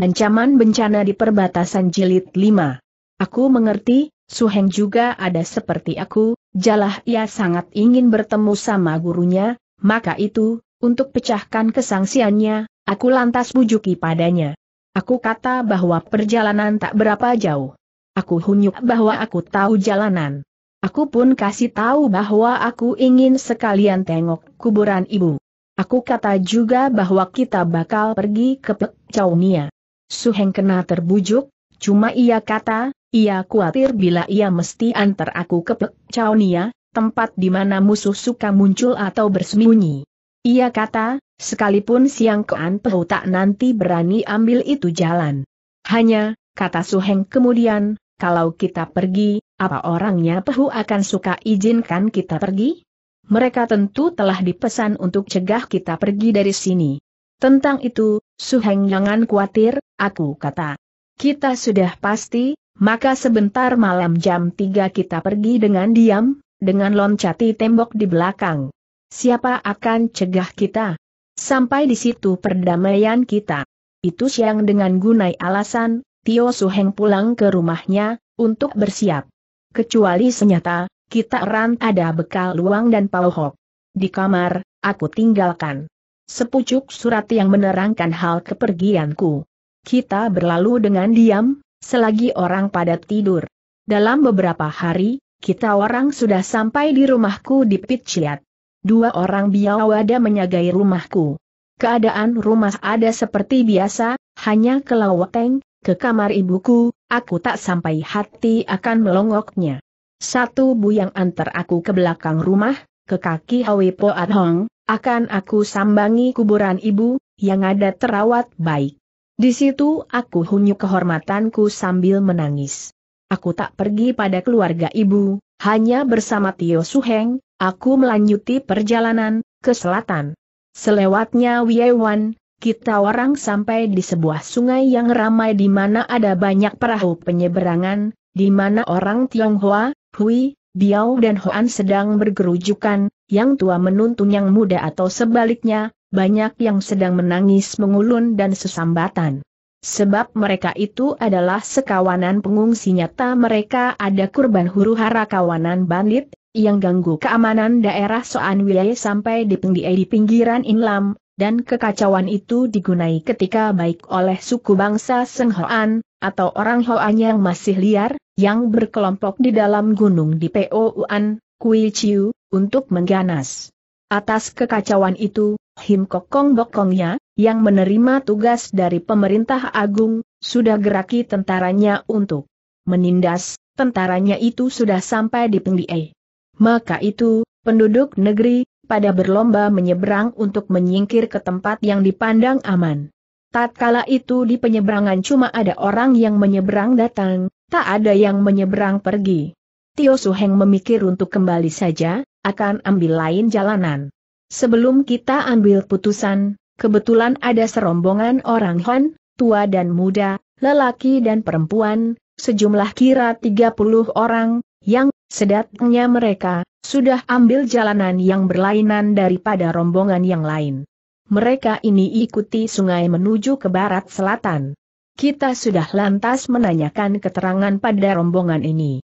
Ancaman bencana di perbatasan jilid 5. Aku mengerti, Suheng juga ada seperti aku, jalah ia sangat ingin bertemu sama gurunya, maka itu, untuk pecahkan kesangsiannya, aku lantas bujuki padanya. Aku kata bahwa perjalanan tak berapa jauh. Aku hunyuk bahwa aku tahu jalanan. Aku pun kasih tahu bahwa aku ingin sekalian tengok kuburan ibu. Aku kata juga bahwa kita bakal pergi ke Chaunia. Suheng kena terbujuk, cuma ia kata, ia khawatir bila ia mesti antar aku ke Pekcaonia, tempat di mana musuh suka muncul atau bersembunyi. Ia kata, sekalipun siang kean pehu tak nanti berani ambil itu jalan. Hanya, kata Suheng kemudian, kalau kita pergi, apa orangnya pehu akan suka izinkan kita pergi? Mereka tentu telah dipesan untuk cegah kita pergi dari sini. Tentang itu, Su Heng, jangan khawatir, aku kata. Kita sudah pasti, maka sebentar malam jam 3 kita pergi dengan diam, dengan loncati tembok di belakang. Siapa akan cegah kita? Sampai di situ perdamaian kita. Itu siang dengan gunai alasan, Tio Su Heng pulang ke rumahnya, untuk bersiap. Kecuali senyata, kita ran ada bekal luang dan pauhok. Di kamar, aku tinggalkan sepucuk surat yang menerangkan hal kepergianku. Kita berlalu dengan diam, selagi orang pada tidur. Dalam beberapa hari, kita orang sudah sampai di rumahku di Pitchiat. Dua orang biawada menyagai rumahku. Keadaan rumah ada seperti biasa, hanya kelawateng, ke kamar ibuku, aku tak sampai hati akan melongoknya. Satu bu yang antar aku ke belakang rumah, ke kaki Hawi Poat Hong, akan aku sambangi kuburan ibu, yang ada terawat baik. Di situ aku hunyuk kehormatanku sambil menangis. Aku tak pergi pada keluarga ibu, hanya bersama Tio Suheng, aku melanjuti perjalanan, ke selatan. Selewatnya Wiewan, kita orang sampai di sebuah sungai yang ramai di mana ada banyak perahu penyeberangan, di mana orang Tionghoa, Hui, Biao dan Hoan sedang bergerujukan, yang tua menuntun yang muda atau sebaliknya, banyak yang sedang menangis mengulun dan sesambatan. Sebab mereka itu adalah sekawanan pengungsi nyata mereka ada kurban huru hara kawanan bandit, yang ganggu keamanan daerah soan wilayah sampai eh, di pinggiran Inlam, dan kekacauan itu digunai ketika baik oleh suku bangsa Seng Senghoan, atau orang Hoanya yang masih liar, yang berkelompok di dalam gunung di Pouan, Kui Chiu, untuk mengganas. Atas kekacauan itu, Him Kokong Kongnya, yang menerima tugas dari pemerintah agung, sudah geraki tentaranya untuk menindas, tentaranya itu sudah sampai di Pengdie. Maka itu, penduduk negeri, pada berlomba menyeberang untuk menyingkir ke tempat yang dipandang aman. Tatkala itu di penyeberangan cuma ada orang yang menyeberang datang, tak ada yang menyeberang pergi. Tio Suheng memikir untuk kembali saja, akan ambil lain jalanan. Sebelum kita ambil putusan, kebetulan ada serombongan orang Han, tua dan muda, lelaki dan perempuan, sejumlah kira 30 orang, yang, sedatnya mereka, sudah ambil jalanan yang berlainan daripada rombongan yang lain mereka ini ikuti sungai menuju ke barat selatan. Kita sudah lantas menanyakan keterangan pada rombongan ini.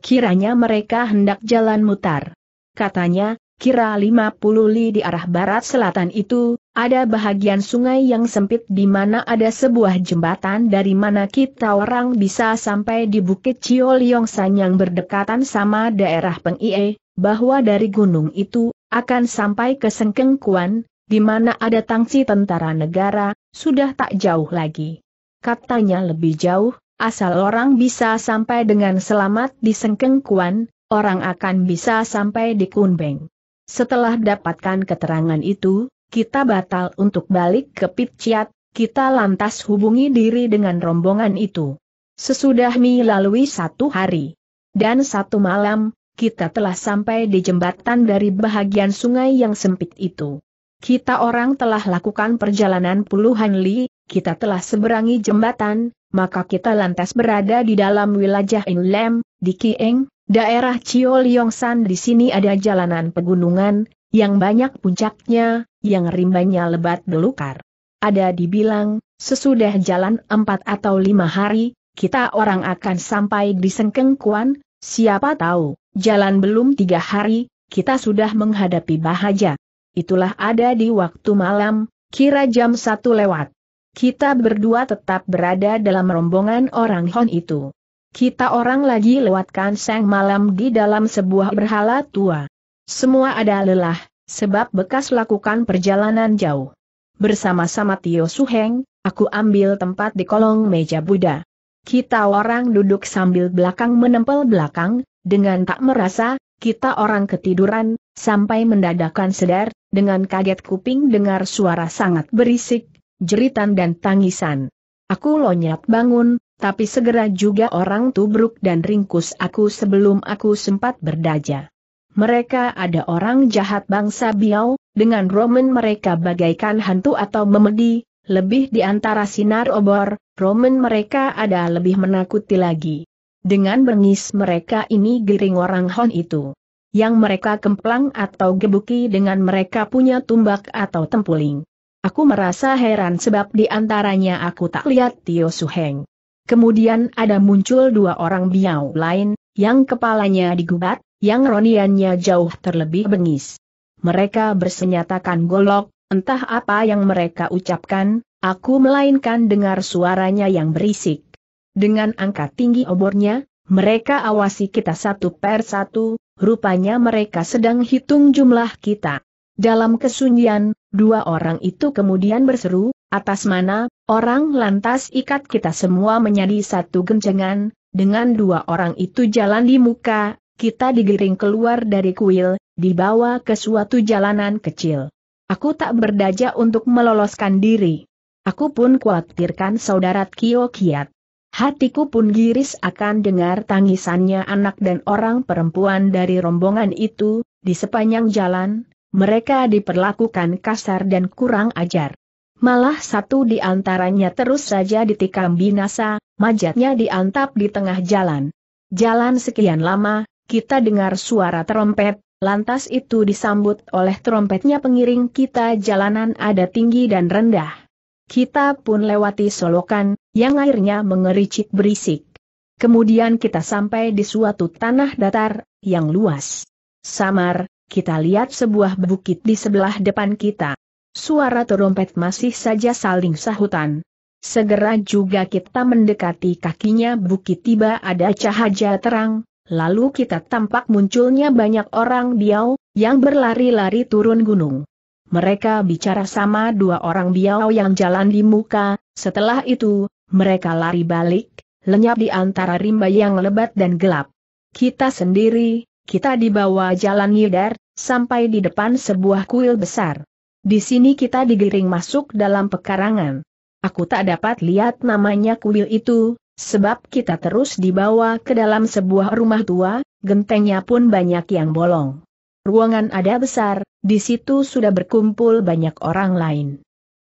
Kiranya mereka hendak jalan mutar. Katanya, kira 50 li di arah barat selatan itu, ada bahagian sungai yang sempit di mana ada sebuah jembatan dari mana kita orang bisa sampai di Bukit Cio Chioliongsan yang berdekatan sama daerah Peng'ie, bahwa dari gunung itu, akan sampai ke Sengkengkuan, di mana ada tangsi tentara negara, sudah tak jauh lagi. Katanya lebih jauh, asal orang bisa sampai dengan selamat di Sengkengkuan, orang akan bisa sampai di Kunbeng. Setelah dapatkan keterangan itu, kita batal untuk balik ke Pitciat, kita lantas hubungi diri dengan rombongan itu. Sesudah melalui satu hari dan satu malam, kita telah sampai di jembatan dari bahagian sungai yang sempit itu. Kita orang telah lakukan perjalanan puluhan li, kita telah seberangi jembatan, maka kita lantas berada di dalam wilayah Inlem, di Kieng, daerah Chioliongsan di sini ada jalanan pegunungan, yang banyak puncaknya, yang rimbanya lebat belukar. Ada dibilang, sesudah jalan empat atau lima hari, kita orang akan sampai di Sengkeng Kuan, siapa tahu, jalan belum tiga hari, kita sudah menghadapi bahaya itulah ada di waktu malam, kira jam satu lewat. Kita berdua tetap berada dalam rombongan orang Hon itu. Kita orang lagi lewatkan sang malam di dalam sebuah berhala tua. Semua ada lelah, sebab bekas lakukan perjalanan jauh. Bersama-sama Tio Suheng, aku ambil tempat di kolong meja Buddha. Kita orang duduk sambil belakang menempel belakang, dengan tak merasa, kita orang ketiduran, sampai mendadakan sedar, dengan kaget kuping dengar suara sangat berisik, jeritan dan tangisan. Aku lonyap bangun, tapi segera juga orang tubruk dan ringkus aku sebelum aku sempat berdaja. Mereka ada orang jahat bangsa Biau, dengan Roman mereka bagaikan hantu atau memedi, lebih di antara sinar obor, Roman mereka ada lebih menakuti lagi. Dengan bengis mereka ini giring orang Hon itu yang mereka kemplang atau gebuki dengan mereka punya tumbak atau tempuling. Aku merasa heran sebab di antaranya aku tak lihat Tio Suheng. Kemudian ada muncul dua orang biau lain, yang kepalanya digubat, yang roniannya jauh terlebih bengis. Mereka bersenyatakan golok, entah apa yang mereka ucapkan, aku melainkan dengar suaranya yang berisik. Dengan angkat tinggi obornya, mereka awasi kita satu per satu, rupanya mereka sedang hitung jumlah kita. Dalam kesunyian, dua orang itu kemudian berseru, atas mana, orang lantas ikat kita semua menjadi satu gencengan, dengan dua orang itu jalan di muka, kita digiring keluar dari kuil, dibawa ke suatu jalanan kecil. Aku tak berdaja untuk meloloskan diri. Aku pun khawatirkan saudara Kio Kiat. Hatiku pun giris akan dengar tangisannya anak dan orang perempuan dari rombongan itu, di sepanjang jalan, mereka diperlakukan kasar dan kurang ajar. Malah satu di antaranya terus saja ditikam binasa, majatnya diantap di tengah jalan. Jalan sekian lama, kita dengar suara trompet, lantas itu disambut oleh trompetnya pengiring kita jalanan ada tinggi dan rendah. Kita pun lewati solokan, yang airnya mengericik berisik. Kemudian kita sampai di suatu tanah datar, yang luas. Samar, kita lihat sebuah bukit di sebelah depan kita. Suara terompet masih saja saling sahutan. Segera juga kita mendekati kakinya bukit tiba ada cahaya terang, lalu kita tampak munculnya banyak orang biau, yang berlari-lari turun gunung. Mereka bicara sama dua orang biau yang jalan di muka, setelah itu, mereka lari balik, lenyap di antara rimba yang lebat dan gelap. Kita sendiri, kita dibawa jalan Yidar, sampai di depan sebuah kuil besar. Di sini kita digiring masuk dalam pekarangan. Aku tak dapat lihat namanya kuil itu, sebab kita terus dibawa ke dalam sebuah rumah tua, gentengnya pun banyak yang bolong. Ruangan ada besar, di situ sudah berkumpul banyak orang lain.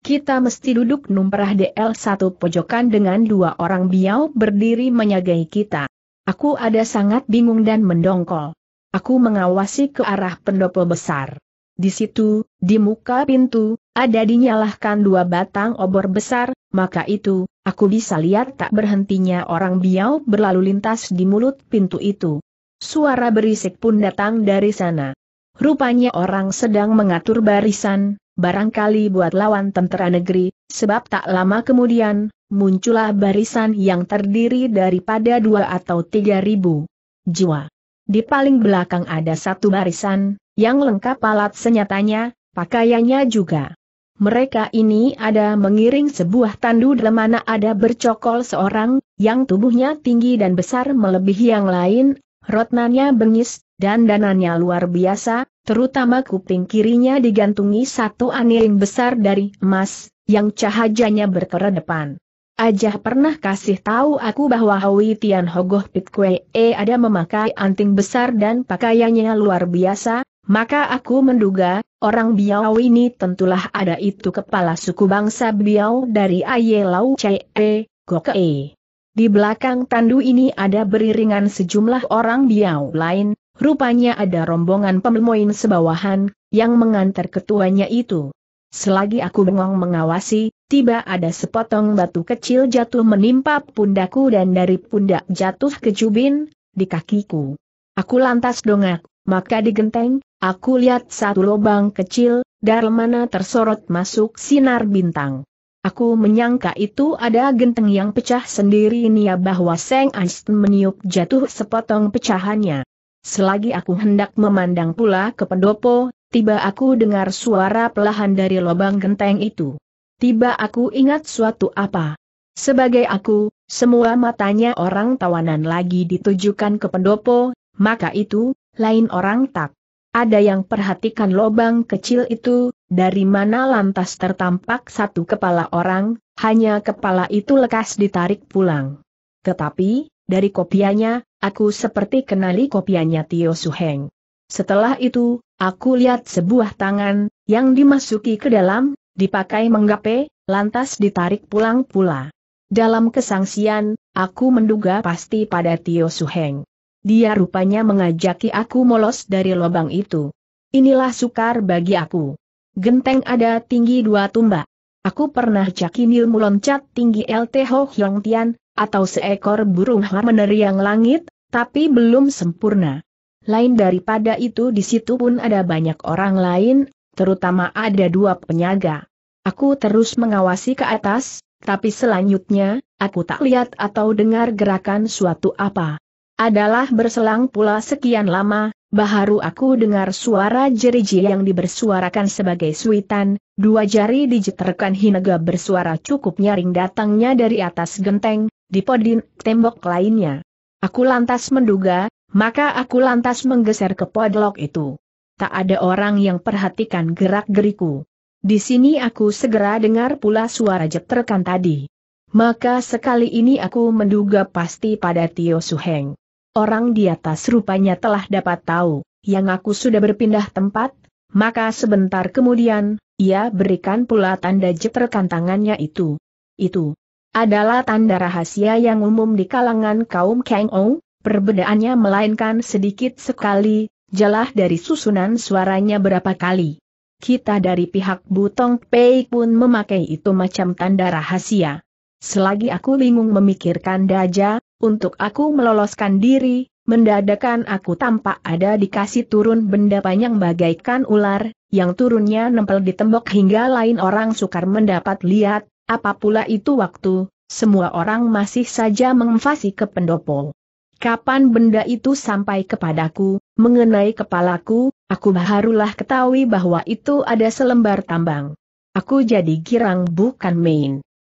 Kita mesti duduk numperah DL satu pojokan dengan dua orang biau berdiri menyagai kita. Aku ada sangat bingung dan mendongkol. Aku mengawasi ke arah pendopo besar. Di situ, di muka pintu, ada dinyalahkan dua batang obor besar, maka itu, aku bisa lihat tak berhentinya orang biau berlalu lintas di mulut pintu itu. Suara berisik pun datang dari sana. Rupanya orang sedang mengatur barisan, barangkali buat lawan tentara negeri, sebab tak lama kemudian, muncullah barisan yang terdiri daripada dua atau tiga ribu jiwa. Di paling belakang ada satu barisan, yang lengkap alat senyatanya, pakaiannya juga. Mereka ini ada mengiring sebuah tandu di mana ada bercokol seorang, yang tubuhnya tinggi dan besar melebihi yang lain, rotnanya bengis, dan dananya luar biasa, terutama kuping kirinya digantungi satu aniling besar dari emas, yang cahajanya berkeredepan. Ajah pernah kasih tahu aku bahwa Hawi Tian Hogoh Pit Kwe e ada memakai anting besar dan pakaiannya luar biasa, maka aku menduga, orang Biao ini tentulah ada itu kepala suku bangsa Biao dari Aye Lau E Goke E. Di belakang tandu ini ada beriringan sejumlah orang Biao lain, Rupanya ada rombongan pememoin sebawahan, yang mengantar ketuanya itu. Selagi aku bengong mengawasi, tiba ada sepotong batu kecil jatuh menimpa pundaku dan dari pundak jatuh ke jubin, di kakiku. Aku lantas dongak, maka digenteng, aku lihat satu lubang kecil, dari mana tersorot masuk sinar bintang. Aku menyangka itu ada genteng yang pecah sendiri nia bahwa Seng Einstein meniup jatuh sepotong pecahannya. Selagi aku hendak memandang pula ke pendopo, tiba aku dengar suara pelahan dari lubang genteng itu. Tiba aku ingat suatu apa. Sebagai aku, semua matanya orang tawanan lagi ditujukan ke pendopo, maka itu, lain orang tak. Ada yang perhatikan lubang kecil itu, dari mana lantas tertampak satu kepala orang, hanya kepala itu lekas ditarik pulang. Tetapi, dari kopiannya, aku seperti kenali kopiannya Tio Suheng. Setelah itu, aku lihat sebuah tangan, yang dimasuki ke dalam, dipakai menggape, lantas ditarik pulang pula. Dalam kesangsian, aku menduga pasti pada Tio Suheng. Dia rupanya mengajaki aku molos dari lubang itu. Inilah sukar bagi aku. Genteng ada tinggi dua tumbak. Aku pernah mulon muloncat tinggi LT Ho Hyong Tian, atau seekor burung har meneriang langit, tapi belum sempurna. Lain daripada itu di situ pun ada banyak orang lain, terutama ada dua penyaga. Aku terus mengawasi ke atas, tapi selanjutnya, aku tak lihat atau dengar gerakan suatu apa. Adalah berselang pula sekian lama, baharu aku dengar suara jeriji yang dibersuarakan sebagai suitan, dua jari dijeterkan hinaga bersuara cukup nyaring datangnya dari atas genteng, di podin tembok lainnya. Aku lantas menduga, maka aku lantas menggeser ke podlok itu. Tak ada orang yang perhatikan gerak-geriku. Di sini aku segera dengar pula suara jeterkan tadi. Maka sekali ini aku menduga pasti pada Tio Suheng. Orang di atas rupanya telah dapat tahu, yang aku sudah berpindah tempat, maka sebentar kemudian, ia berikan pula tanda jeterkan tangannya itu. Itu, adalah tanda rahasia yang umum di kalangan kaum Kang Ou, perbedaannya melainkan sedikit sekali, jelas dari susunan suaranya berapa kali. Kita dari pihak Butong Pei pun memakai itu macam tanda rahasia. Selagi aku bingung memikirkan Daja, untuk aku meloloskan diri, mendadakan aku tampak ada dikasih turun benda panjang bagaikan ular, yang turunnya nempel di tembok hingga lain orang sukar mendapat lihat, apa pula itu waktu, semua orang masih saja mengemfasi ke pendopo. Kapan benda itu sampai kepadaku, mengenai kepalaku, aku baharulah ketahui bahwa itu ada selembar tambang. Aku jadi girang bukan main.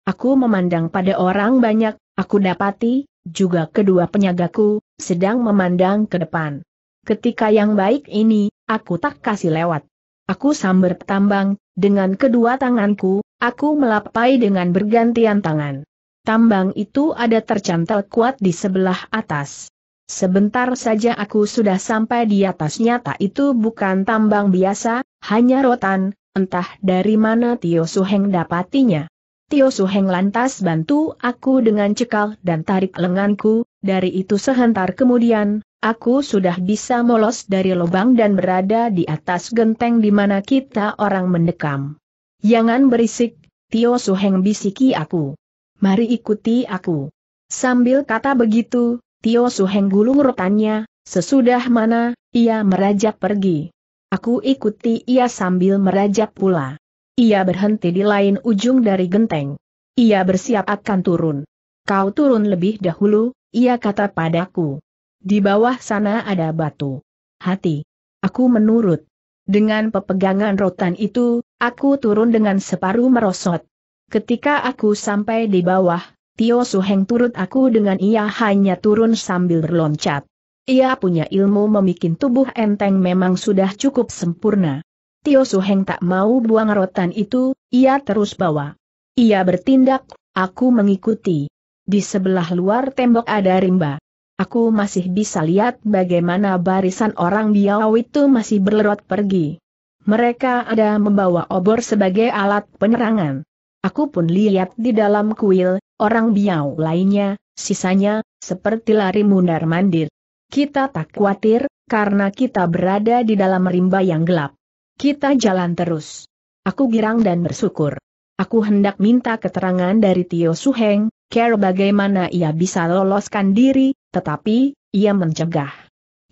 Aku memandang pada orang banyak, aku dapati, juga kedua penyagaku, sedang memandang ke depan. Ketika yang baik ini, aku tak kasih lewat. Aku samber tambang, dengan kedua tanganku, Aku melapai dengan bergantian tangan. Tambang itu ada tercantel kuat di sebelah atas. Sebentar saja aku sudah sampai di atas nyata itu bukan tambang biasa, hanya rotan, entah dari mana Tio Suheng dapatinya. Tio Suheng lantas bantu aku dengan cekal dan tarik lenganku, dari itu sehentar kemudian, aku sudah bisa molos dari lubang dan berada di atas genteng di mana kita orang mendekam. Jangan berisik, Tio Suheng bisiki aku. Mari ikuti aku. Sambil kata begitu, Tio Suheng gulung rotannya, sesudah mana, ia merajap pergi. Aku ikuti ia sambil merajap pula. Ia berhenti di lain ujung dari genteng. Ia bersiap akan turun. Kau turun lebih dahulu, ia kata padaku. Di bawah sana ada batu. Hati. Aku menurut. Dengan pepegangan rotan itu, aku turun dengan separuh merosot. Ketika aku sampai di bawah, Tio Suheng turut aku dengan ia hanya turun sambil berloncat. Ia punya ilmu memikin tubuh enteng memang sudah cukup sempurna. Tio Suheng tak mau buang rotan itu, ia terus bawa. Ia bertindak, aku mengikuti. Di sebelah luar tembok ada rimba. Aku masih bisa lihat bagaimana barisan orang Biau itu masih berlerot pergi. Mereka ada membawa obor sebagai alat penerangan. Aku pun lihat di dalam kuil, orang Biau lainnya, sisanya, seperti lari mundar-mandir. Kita tak khawatir, karena kita berada di dalam rimba yang gelap. Kita jalan terus. Aku girang dan bersyukur. Aku hendak minta keterangan dari Tio Suheng, care bagaimana ia bisa loloskan diri, tetapi, ia mencegah.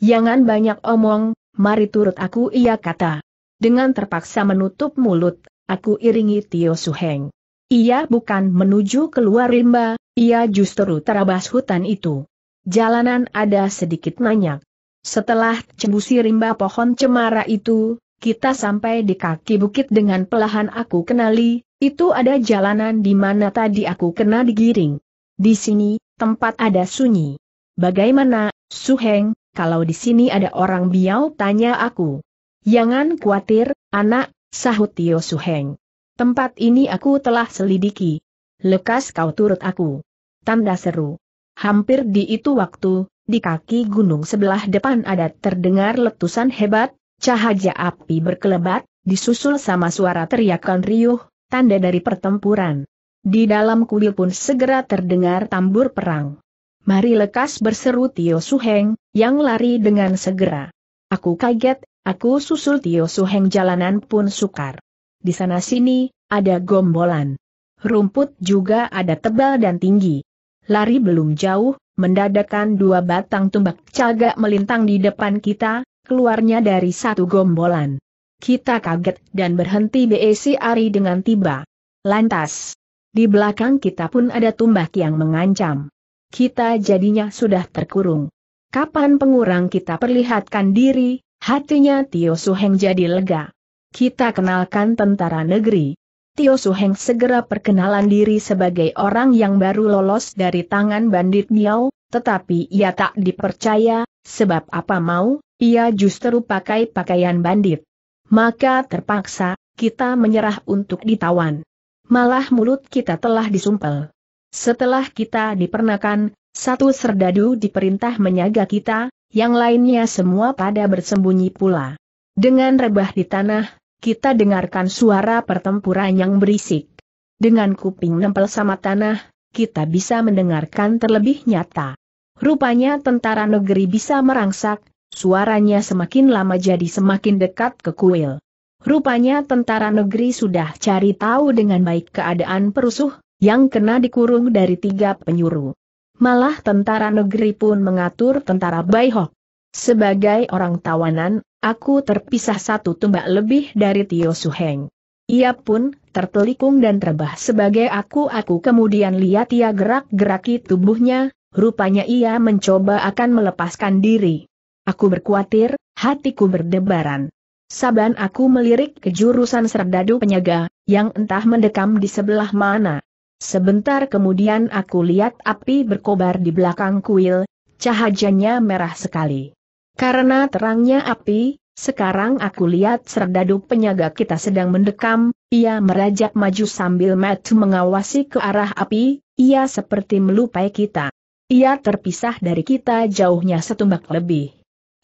Jangan banyak omong, mari turut aku ia kata. Dengan terpaksa menutup mulut, aku iringi Tio Suheng. Ia bukan menuju keluar rimba, ia justru terabas hutan itu. Jalanan ada sedikit banyak. Setelah cembusi rimba pohon cemara itu, kita sampai di kaki bukit dengan pelahan aku kenali, itu ada jalanan di mana tadi aku kena digiring. Di sini, tempat ada sunyi. Bagaimana, Su Heng? kalau di sini ada orang biau tanya aku. Jangan khawatir, anak, sahut Tio Heng. Tempat ini aku telah selidiki. Lekas kau turut aku. Tanda seru. Hampir di itu waktu, di kaki gunung sebelah depan ada terdengar letusan hebat, cahaya api berkelebat, disusul sama suara teriakan riuh, tanda dari pertempuran. Di dalam kuil pun segera terdengar tambur perang. Mari lekas berseru Tio Suheng, yang lari dengan segera. Aku kaget, aku susul Tio Suheng jalanan pun sukar. Di sana sini, ada gombolan. Rumput juga ada tebal dan tinggi. Lari belum jauh, mendadakan dua batang tumbak caga melintang di depan kita, keluarnya dari satu gombolan. Kita kaget dan berhenti BEC Ari dengan tiba. Lantas, di belakang kita pun ada tumbak yang mengancam kita jadinya sudah terkurung. Kapan pengurang kita perlihatkan diri, hatinya Tio Suheng jadi lega. Kita kenalkan tentara negeri. Tio Suheng segera perkenalan diri sebagai orang yang baru lolos dari tangan bandit Miao, tetapi ia tak dipercaya, sebab apa mau, ia justru pakai pakaian bandit. Maka terpaksa, kita menyerah untuk ditawan. Malah mulut kita telah disumpel. Setelah kita dipernakan, satu serdadu diperintah menyaga kita, yang lainnya semua pada bersembunyi pula. Dengan rebah di tanah, kita dengarkan suara pertempuran yang berisik. Dengan kuping nempel sama tanah, kita bisa mendengarkan terlebih nyata. Rupanya tentara negeri bisa merangsak, suaranya semakin lama jadi semakin dekat ke kuil. Rupanya tentara negeri sudah cari tahu dengan baik keadaan perusuh, yang kena dikurung dari tiga penyuruh. Malah tentara negeri pun mengatur tentara Baihok. Sebagai orang tawanan, aku terpisah satu tumbak lebih dari Tio Suheng. Ia pun tertelikung dan terbah sebagai aku-aku kemudian lihat ia gerak-geraki tubuhnya, rupanya ia mencoba akan melepaskan diri. Aku berkuatir, hatiku berdebaran. Saban aku melirik ke jurusan serdadu penyaga, yang entah mendekam di sebelah mana. Sebentar kemudian aku lihat api berkobar di belakang kuil, cahajanya merah sekali. Karena terangnya api, sekarang aku lihat serdadu penyaga kita sedang mendekam, ia merajak maju sambil matu mengawasi ke arah api, ia seperti melupai kita. Ia terpisah dari kita jauhnya setumbak lebih.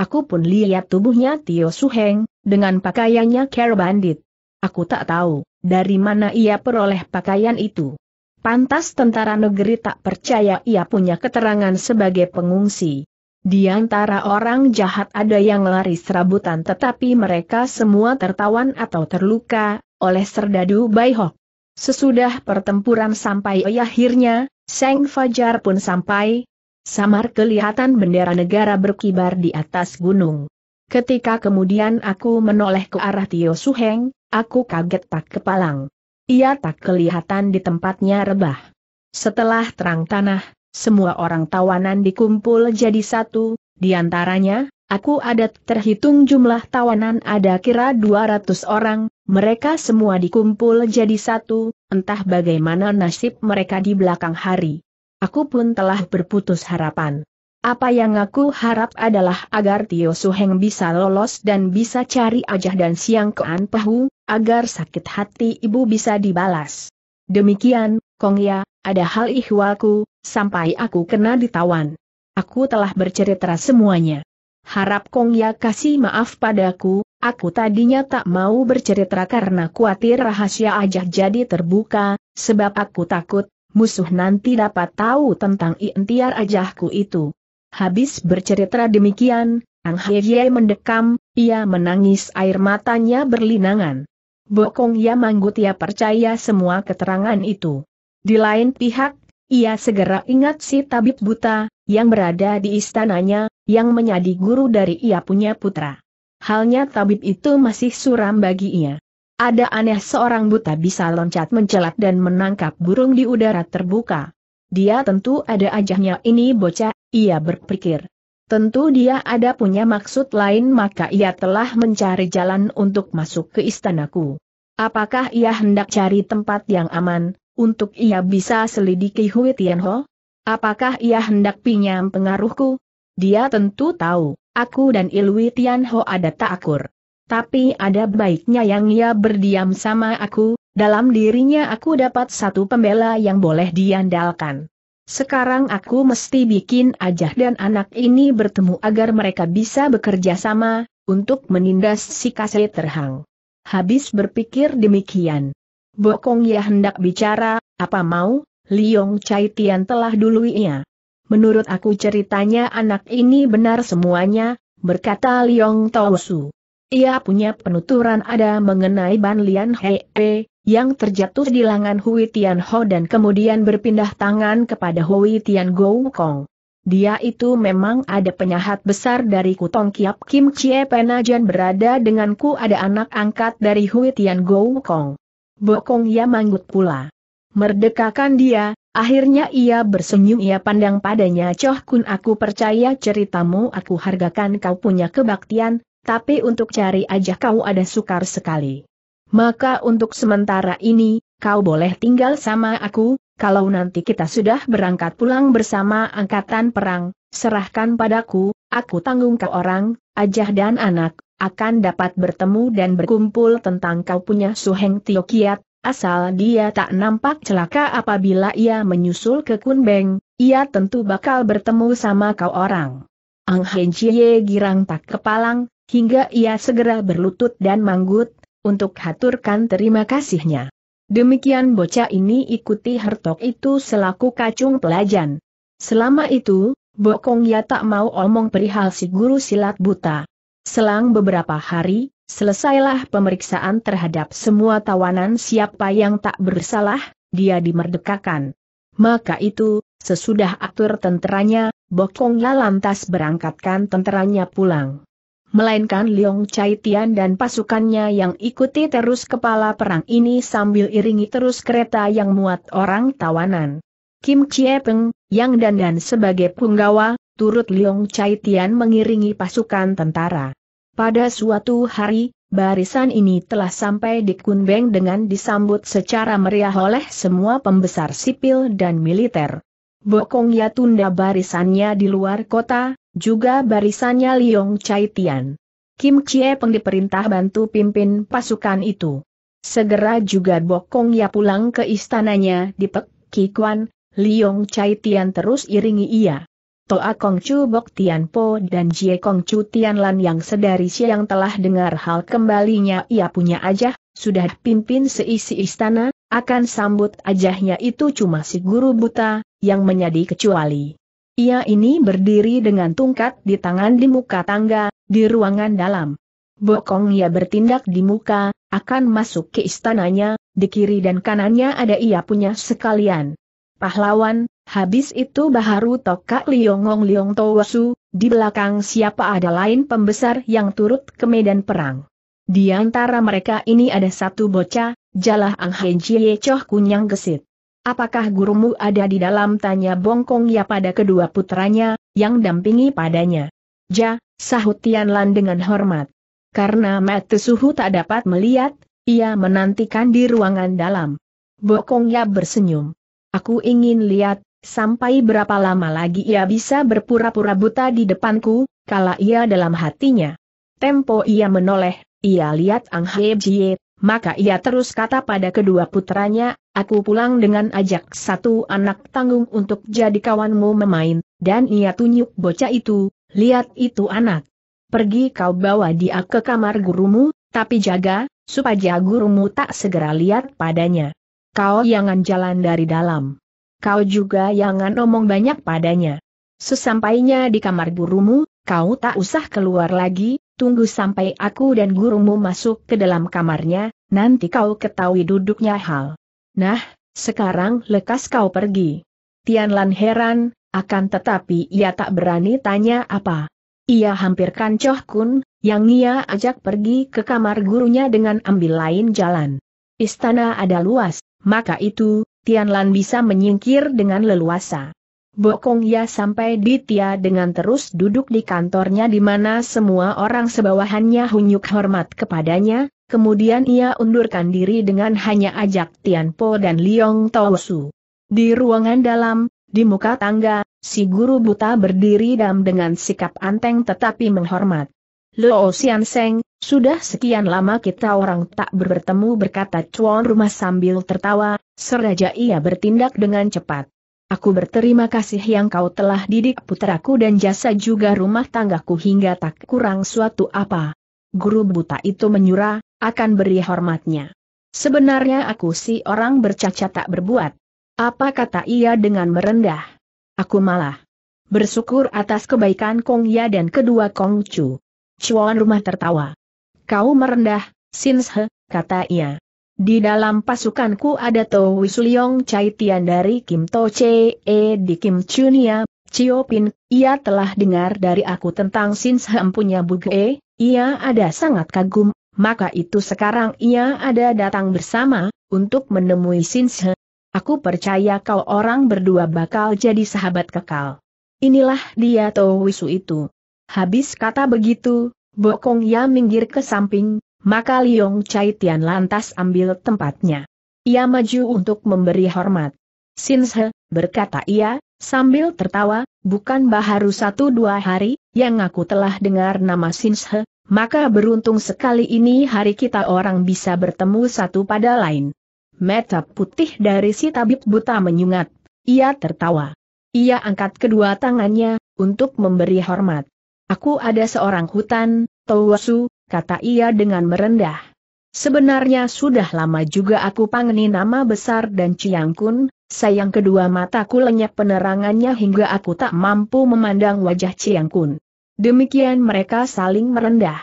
Aku pun lihat tubuhnya Tio Suheng, dengan pakaiannya care bandit. Aku tak tahu, dari mana ia peroleh pakaian itu. Pantas tentara negeri tak percaya ia punya keterangan sebagai pengungsi. Di antara orang jahat ada yang lari serabutan tetapi mereka semua tertawan atau terluka, oleh serdadu Baihok. Sesudah pertempuran sampai akhirnya, Seng Fajar pun sampai, samar kelihatan bendera negara berkibar di atas gunung. Ketika kemudian aku menoleh ke arah Tio Suheng, aku kaget tak kepalang. Ia tak kelihatan di tempatnya rebah. Setelah terang tanah, semua orang tawanan dikumpul jadi satu, di antaranya, aku adat terhitung jumlah tawanan ada kira 200 orang, mereka semua dikumpul jadi satu, entah bagaimana nasib mereka di belakang hari. Aku pun telah berputus harapan. Apa yang aku harap adalah agar Tio Suheng bisa lolos dan bisa cari Ajah dan Siang ke Anpehu agar sakit hati ibu bisa dibalas. Demikian, Kong Ya, ada hal ihwalku, sampai aku kena ditawan. Aku telah bercerita semuanya. Harap Kong Ya kasih maaf padaku, aku tadinya tak mau bercerita karena kuatir rahasia ajak jadi terbuka, sebab aku takut, musuh nanti dapat tahu tentang intiar ajahku itu. Habis bercerita demikian, Ang Hye mendekam, ia menangis air matanya berlinangan. Bokong ya manggut ya percaya semua keterangan itu. Di lain pihak, ia segera ingat si tabib buta, yang berada di istananya, yang menjadi guru dari ia punya putra. Halnya tabib itu masih suram bagi ia. Ada aneh seorang buta bisa loncat mencelat dan menangkap burung di udara terbuka. Dia tentu ada ajahnya ini bocah, ia berpikir. Tentu dia ada punya maksud lain maka ia telah mencari jalan untuk masuk ke istanaku. Apakah ia hendak cari tempat yang aman, untuk ia bisa selidiki Hui Tianho? Apakah ia hendak pinjam pengaruhku? Dia tentu tahu, aku dan Ilwi Tianho ada tak akur. Tapi ada baiknya yang ia berdiam sama aku, dalam dirinya aku dapat satu pembela yang boleh diandalkan sekarang aku mesti bikin Ajah dan anak ini bertemu agar mereka bisa bekerja sama, untuk menindas si kasih terhang. Habis berpikir demikian. Bokong ya hendak bicara, apa mau, Liong Chai Tian telah dulu ia. Menurut aku ceritanya anak ini benar semuanya, berkata Liong Tosu. Ia punya penuturan ada mengenai Ban Lian Hei, yang terjatuh di lengan Hui Tian Ho dan kemudian berpindah tangan kepada Hui Tian Go Kong. Dia itu memang ada penyahat besar dari Kutong Kiap Kim Chie Penajan berada denganku ada anak angkat dari Hui Tian Go Kong. Bokong ia manggut pula. Merdekakan dia, akhirnya ia bersenyum ia pandang padanya Choh Kun aku percaya ceritamu aku hargakan kau punya kebaktian, tapi untuk cari aja kau ada sukar sekali. Maka untuk sementara ini, kau boleh tinggal sama aku, kalau nanti kita sudah berangkat pulang bersama angkatan perang, serahkan padaku, aku tanggung ke orang, ajah dan anak, akan dapat bertemu dan berkumpul tentang kau punya Suheng Tiokiat. asal dia tak nampak celaka apabila ia menyusul ke Kun Beng, ia tentu bakal bertemu sama kau orang. Ang Hen girang tak kepalang, hingga ia segera berlutut dan manggut, untuk haturkan terima kasihnya. Demikian bocah ini ikuti Hertok itu selaku kacung pelajan. Selama itu, Bokong ya tak mau omong perihal si guru silat buta. Selang beberapa hari, selesailah pemeriksaan terhadap semua tawanan siapa yang tak bersalah, dia dimerdekakan. Maka itu, sesudah atur tenteranya, Bokong ya lantas berangkatkan tenteranya pulang melainkan Liong Chai Tian dan pasukannya yang ikuti terus kepala perang ini sambil iringi terus kereta yang muat orang tawanan. Kim Chie Peng, yang dan sebagai punggawa, turut Liong Chai Tian mengiringi pasukan tentara. Pada suatu hari, barisan ini telah sampai di Kunbeng dengan disambut secara meriah oleh semua pembesar sipil dan militer. Bokong Ya tunda barisannya di luar kota, juga barisannya Liong Chai Tian. Kim Chie Peng diperintah bantu pimpin pasukan itu. Segera juga Bokong Ya pulang ke istananya di Pek Kikuan, Liong Chai Tian terus iringi ia. Toa Kong Chu Bok Tian Po dan Jie Kong Tian Lan yang sedari siang telah dengar hal kembalinya ia punya ajah, sudah pimpin seisi istana, akan sambut ajahnya itu cuma si guru buta, yang menjadi kecuali. Ia ini berdiri dengan tungkat di tangan di muka tangga, di ruangan dalam. Bokong ia bertindak di muka, akan masuk ke istananya, di kiri dan kanannya ada ia punya sekalian. Pahlawan, habis itu Baharu Tokak Liongong Liong Towasu, di belakang siapa ada lain pembesar yang turut ke medan perang. Di antara mereka ini ada satu bocah, Jalah Ang Jie Choh Kunyang Gesit. Apakah gurumu ada di dalam tanya Bongkong ya pada kedua putranya, yang dampingi padanya? Ja, sahut Tianlan dengan hormat. Karena mata suhu tak dapat melihat, ia menantikan di ruangan dalam. Bokong ya bersenyum. Aku ingin lihat, sampai berapa lama lagi ia bisa berpura-pura buta di depanku, kala ia dalam hatinya. Tempo ia menoleh, ia lihat Ang Hei Jie, maka ia terus kata pada kedua putranya, aku pulang dengan ajak satu anak tanggung untuk jadi kawanmu memain, dan ia tunjuk bocah itu, lihat itu anak. Pergi kau bawa dia ke kamar gurumu, tapi jaga, supaya gurumu tak segera lihat padanya. Kau jangan jalan dari dalam. Kau juga jangan omong banyak padanya. Sesampainya di kamar gurumu, kau tak usah keluar lagi, tunggu sampai aku dan gurumu masuk ke dalam kamarnya, nanti kau ketahui duduknya hal. Nah, sekarang lekas kau pergi. Tian Lan heran, akan tetapi ia tak berani tanya apa. Ia hampirkan Choh Kun, yang ia ajak pergi ke kamar gurunya dengan ambil lain jalan. Istana ada luas, maka itu, Tian Lan bisa menyingkir dengan leluasa. Bokong Ya sampai di Tia dengan terus duduk di kantornya di mana semua orang sebawahannya hunyuk hormat kepadanya, kemudian ia undurkan diri dengan hanya ajak Tian Po dan Liong Tosu. Di ruangan dalam, di muka tangga, si guru buta berdiri dam dengan sikap anteng tetapi menghormat. Luo Sian sudah sekian lama kita orang tak bertemu berkata cuan rumah sambil tertawa, seraja ia bertindak dengan cepat. Aku berterima kasih yang kau telah didik putraku dan jasa juga rumah tanggaku hingga tak kurang suatu apa. Guru buta itu menyura, akan beri hormatnya. Sebenarnya aku si orang bercacat tak berbuat. Apa kata ia dengan merendah? Aku malah bersyukur atas kebaikan Kong Ya dan kedua Kong Chu. Chuan rumah tertawa. Kau merendah, Sinshe, kata ia. Di dalam pasukanku ada To Wisuliong Chai Tian dari Kim To Che E di Kim Chunia, ya, Chio Pin, ia telah dengar dari aku tentang Sin Hem punya Buge, ia ada sangat kagum, maka itu sekarang ia ada datang bersama, untuk menemui Sin He. Aku percaya kau orang berdua bakal jadi sahabat kekal. Inilah dia To Wisu itu. Habis kata begitu, Bokong Ya minggir ke samping, maka Liong Chai Tian lantas ambil tempatnya. Ia maju untuk memberi hormat. Sinse, berkata ia, sambil tertawa, bukan baharu satu dua hari, yang aku telah dengar nama Sinse, maka beruntung sekali ini hari kita orang bisa bertemu satu pada lain. Mata putih dari si tabib buta menyungat. Ia tertawa. Ia angkat kedua tangannya, untuk memberi hormat. Aku ada seorang hutan, Towasu, kata ia dengan merendah. Sebenarnya sudah lama juga aku pangeni nama besar dan Ciangkun, sayang kedua mataku lenyap penerangannya hingga aku tak mampu memandang wajah Ciangkun. Demikian mereka saling merendah.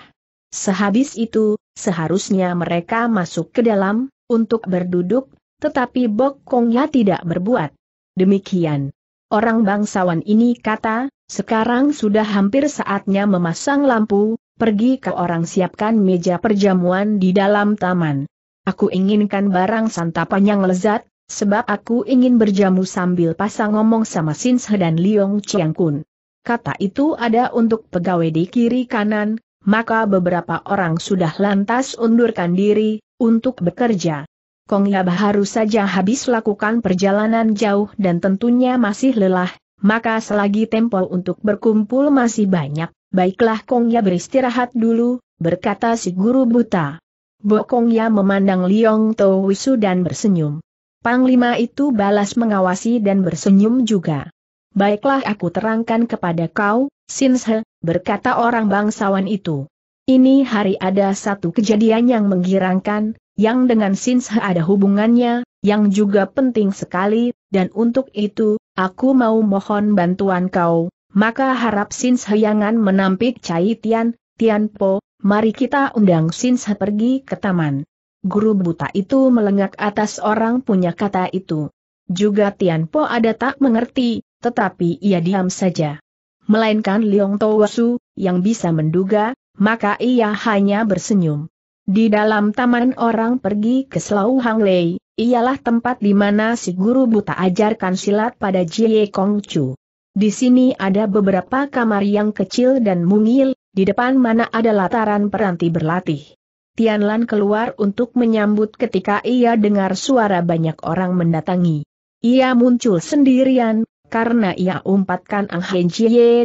Sehabis itu, seharusnya mereka masuk ke dalam, untuk berduduk, tetapi Bok Kongnya tidak berbuat. Demikian. Orang bangsawan ini kata, sekarang sudah hampir saatnya memasang lampu, pergi ke orang siapkan meja perjamuan di dalam taman. Aku inginkan barang santapan yang lezat, sebab aku ingin berjamu sambil pasang ngomong sama Sinshe dan Liong Chiangkun. Kata itu ada untuk pegawai di kiri kanan, maka beberapa orang sudah lantas undurkan diri, untuk bekerja. Kong Ya baru saja habis lakukan perjalanan jauh dan tentunya masih lelah, maka selagi tempo untuk berkumpul masih banyak. Baiklah Kongya beristirahat dulu, berkata si guru buta. Bokongya memandang Liong To Wisu dan bersenyum. Panglima itu balas mengawasi dan bersenyum juga. Baiklah aku terangkan kepada kau, Sinse, berkata orang bangsawan itu. Ini hari ada satu kejadian yang menggirangkan, yang dengan Sinse ada hubungannya, yang juga penting sekali, dan untuk itu, aku mau mohon bantuan kau, maka harap Sins Hyang'an menampik Cai Tian, Tian Po, mari kita undang He pergi ke taman. Guru buta itu melengak atas orang punya kata itu. Juga Tian Po ada tak mengerti, tetapi ia diam saja. Melainkan Liong Towasu, yang bisa menduga, maka ia hanya bersenyum. Di dalam taman orang pergi ke Selau Hang Lei, ialah tempat di mana si guru buta ajarkan silat pada Jie Kong Chu. Di sini ada beberapa kamar yang kecil dan mungil, di depan mana ada lataran peranti berlatih. Tianlan keluar untuk menyambut ketika ia dengar suara banyak orang mendatangi. Ia muncul sendirian, karena ia umpatkan Ang Hen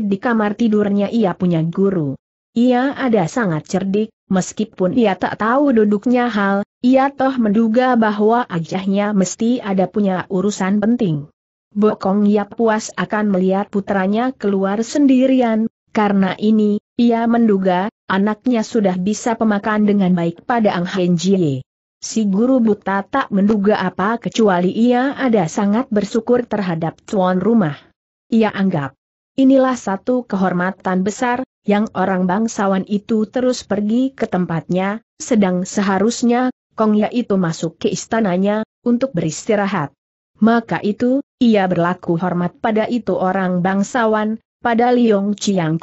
di kamar tidurnya ia punya guru. Ia ada sangat cerdik, meskipun ia tak tahu duduknya hal, ia toh menduga bahwa ajahnya mesti ada punya urusan penting. Bokong ia puas akan melihat putranya keluar sendirian, karena ini, ia menduga, anaknya sudah bisa pemakan dengan baik pada Ang Hen Jie. Si guru buta tak menduga apa kecuali ia ada sangat bersyukur terhadap tuan rumah. Ia anggap, inilah satu kehormatan besar, yang orang bangsawan itu terus pergi ke tempatnya, sedang seharusnya, Kong Ya itu masuk ke istananya, untuk beristirahat. Maka itu, ia berlaku hormat pada itu orang bangsawan, pada Liong Chiang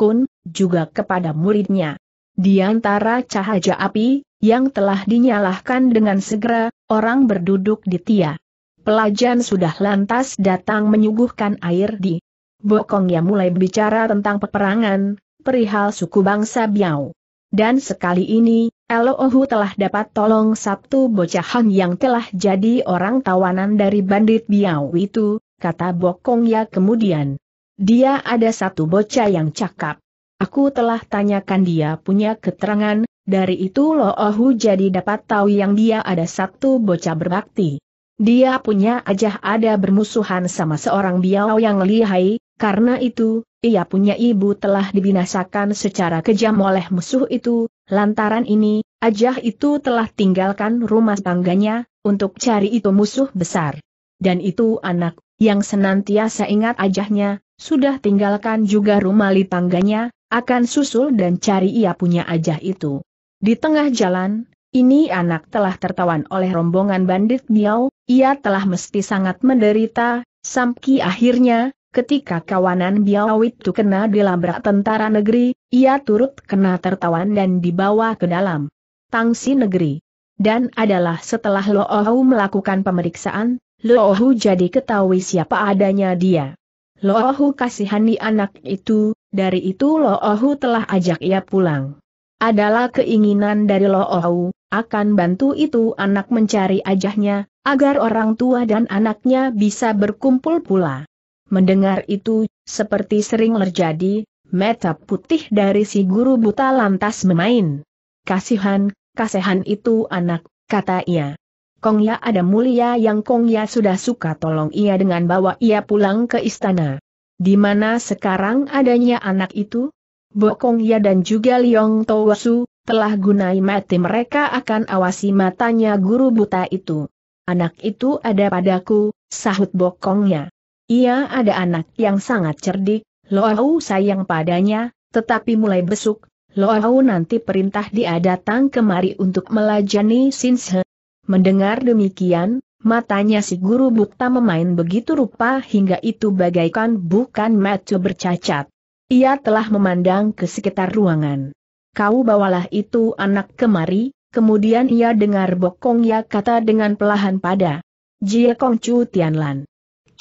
juga kepada muridnya. Di antara cahaya api, yang telah dinyalakan dengan segera, orang berduduk di tia. Pelajan sudah lantas datang menyuguhkan air di Bokongnya mulai berbicara tentang peperangan, perihal suku bangsa Biao. Dan sekali ini, Elohu telah dapat tolong Sabtu bocahan yang telah jadi orang tawanan dari bandit Biau itu, kata Bokong ya kemudian. Dia ada satu bocah yang cakap. Aku telah tanyakan dia punya keterangan, dari itu Loohu jadi dapat tahu yang dia ada satu bocah berbakti. Dia punya ajah ada bermusuhan sama seorang Biau yang lihai, karena itu, ia punya ibu telah dibinasakan secara kejam oleh musuh itu, lantaran ini, Ajah itu telah tinggalkan rumah tangganya, untuk cari itu musuh besar. Dan itu anak, yang senantiasa ingat Ajahnya, sudah tinggalkan juga rumah tangganya, akan susul dan cari ia punya Ajah itu. Di tengah jalan, ini anak telah tertawan oleh rombongan bandit Biao, ia telah mesti sangat menderita, sampai akhirnya, Ketika kawanan biawit itu kena dilabrak tentara negeri, ia turut kena tertawan dan dibawa ke dalam tangsi negeri. Dan adalah setelah Loohu melakukan pemeriksaan, Loohu jadi ketahui siapa adanya dia. Loohu kasihani anak itu, dari itu Loohu telah ajak ia pulang. Adalah keinginan dari Loohu, akan bantu itu anak mencari ajahnya, agar orang tua dan anaknya bisa berkumpul pula. Mendengar itu, seperti sering terjadi, mata putih dari si guru buta lantas memain. Kasihan, kasihan itu anak, kata ia. Kong ya ada mulia yang kong ya sudah suka tolong ia dengan bawa ia pulang ke istana. Di mana sekarang adanya anak itu? Bokong ya dan juga Liong Towasu, telah gunai mati mereka akan awasi matanya guru buta itu. Anak itu ada padaku, sahut bokongnya. Ia ada anak yang sangat cerdik, Loau sayang padanya, tetapi mulai besuk, Loau nanti perintah dia datang kemari untuk melajani Sinshe. Mendengar demikian, matanya si guru bukta memain begitu rupa hingga itu bagaikan bukan mata bercacat. Ia telah memandang ke sekitar ruangan. Kau bawalah itu anak kemari, kemudian ia dengar Bokong ya kata dengan pelahan pada. Jie Kong Chu Tianlan.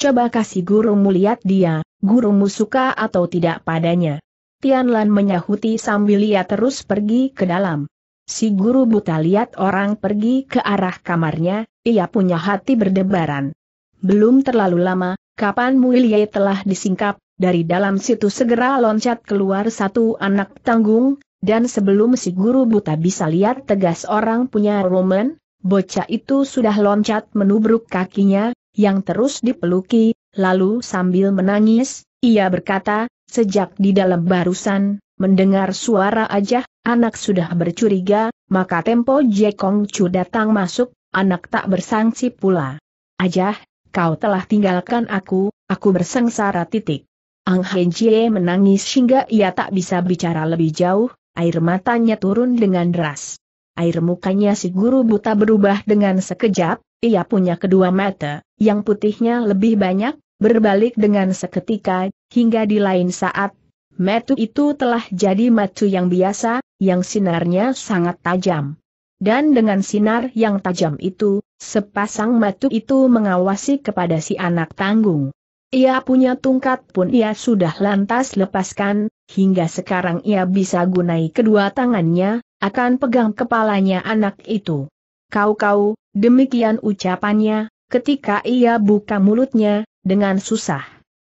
Coba kasih gurumu lihat dia, gurumu suka atau tidak padanya. Tian Lan menyahuti sambil ia terus pergi ke dalam. Si guru buta lihat orang pergi ke arah kamarnya, ia punya hati berdebaran. Belum terlalu lama, kapan Muilie telah disingkap, dari dalam situ segera loncat keluar satu anak tanggung, dan sebelum si guru buta bisa lihat tegas orang punya Roman, bocah itu sudah loncat menubruk kakinya, yang terus dipeluki, lalu sambil menangis, ia berkata, sejak di dalam barusan, mendengar suara ajah, anak sudah bercuriga, maka tempo Jekong Chu datang masuk, anak tak bersangsi pula. Ajah, kau telah tinggalkan aku, aku bersengsara titik. Ang Jie menangis hingga ia tak bisa bicara lebih jauh, air matanya turun dengan deras. Air mukanya si guru buta berubah dengan sekejap, ia punya kedua mata, yang putihnya lebih banyak, berbalik dengan seketika, hingga di lain saat, metu itu telah jadi metu yang biasa, yang sinarnya sangat tajam. Dan dengan sinar yang tajam itu, sepasang metu itu mengawasi kepada si anak tanggung. Ia punya tungkat pun ia sudah lantas lepaskan, hingga sekarang ia bisa gunai kedua tangannya, akan pegang kepalanya anak itu kau-kau, demikian ucapannya, ketika ia buka mulutnya, dengan susah.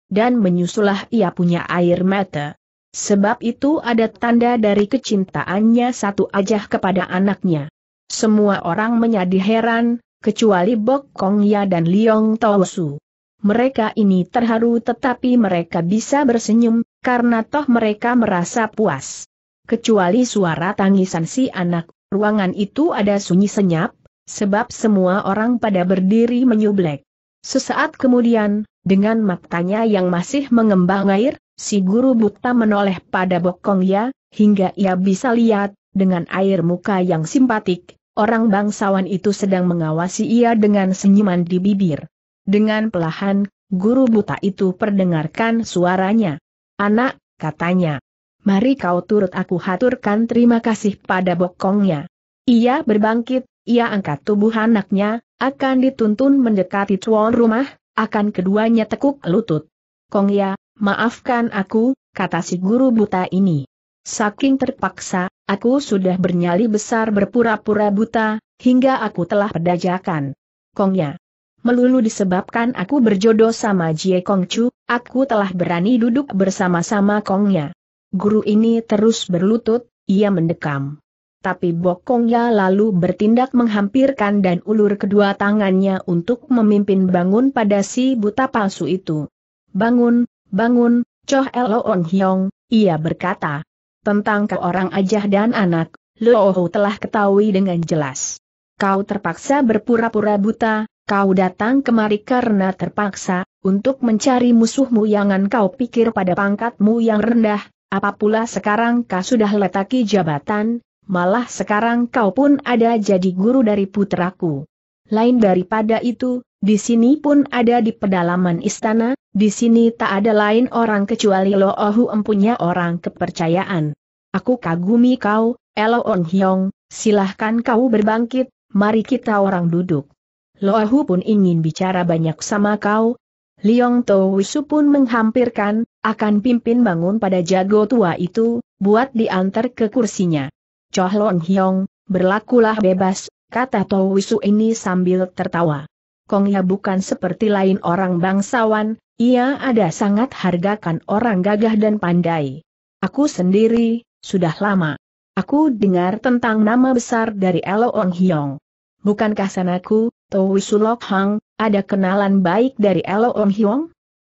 Dan menyusulah ia punya air mata. Sebab itu ada tanda dari kecintaannya satu ajah kepada anaknya. Semua orang menjadi heran, kecuali Bok Kong Ya dan Liong Tosu. Mereka ini terharu tetapi mereka bisa bersenyum, karena toh mereka merasa puas. Kecuali suara tangisan si anak Ruangan itu ada sunyi senyap, sebab semua orang pada berdiri menyublek. Sesaat kemudian, dengan matanya yang masih mengembang air, si guru buta menoleh pada bokongnya, hingga ia bisa lihat, dengan air muka yang simpatik, orang bangsawan itu sedang mengawasi ia dengan senyuman di bibir. Dengan pelahan, guru buta itu perdengarkan suaranya. Anak, katanya, mari kau turut aku haturkan terima kasih pada bokongnya. Ia berbangkit, ia angkat tubuh anaknya, akan dituntun mendekati tuan rumah, akan keduanya tekuk lutut. Kong ya, maafkan aku, kata si guru buta ini. Saking terpaksa, aku sudah bernyali besar berpura-pura buta, hingga aku telah pedajakan. Kong ya. Melulu disebabkan aku berjodoh sama Jie Kong Chu, aku telah berani duduk bersama-sama Kongnya. Guru ini terus berlutut, ia mendekam. Tapi bokongnya lalu bertindak menghampirkan dan ulur kedua tangannya untuk memimpin bangun pada si buta palsu itu. Bangun, bangun, Choh Eloon Hyong, ia berkata. Tentang ke orang ajah dan anak, Loho telah ketahui dengan jelas. Kau terpaksa berpura-pura buta, kau datang kemari karena terpaksa, untuk mencari musuhmu yang kau pikir pada pangkatmu yang rendah, apa pula sekarang kau sudah letaki jabatan, malah sekarang kau pun ada jadi guru dari putraku. Lain daripada itu, di sini pun ada di pedalaman istana, di sini tak ada lain orang kecuali Lo Ohu empunya orang kepercayaan. Aku kagumi kau, Elo On Hyong, silahkan kau berbangkit, mari kita orang duduk. Lo Ohu pun ingin bicara banyak sama kau, Liong To Wisu pun menghampirkan, akan pimpin bangun pada jago tua itu, buat diantar ke kursinya. Choh Long Hiong, berlakulah bebas, kata To Wisu ini sambil tertawa. Kong ya bukan seperti lain orang bangsawan, ia ada sangat hargakan orang gagah dan pandai. Aku sendiri, sudah lama. Aku dengar tentang nama besar dari Elo Ong Hiong. Bukankah sanaku, To Wisu Lok Hang, ada kenalan baik dari Elo Ong Hiong?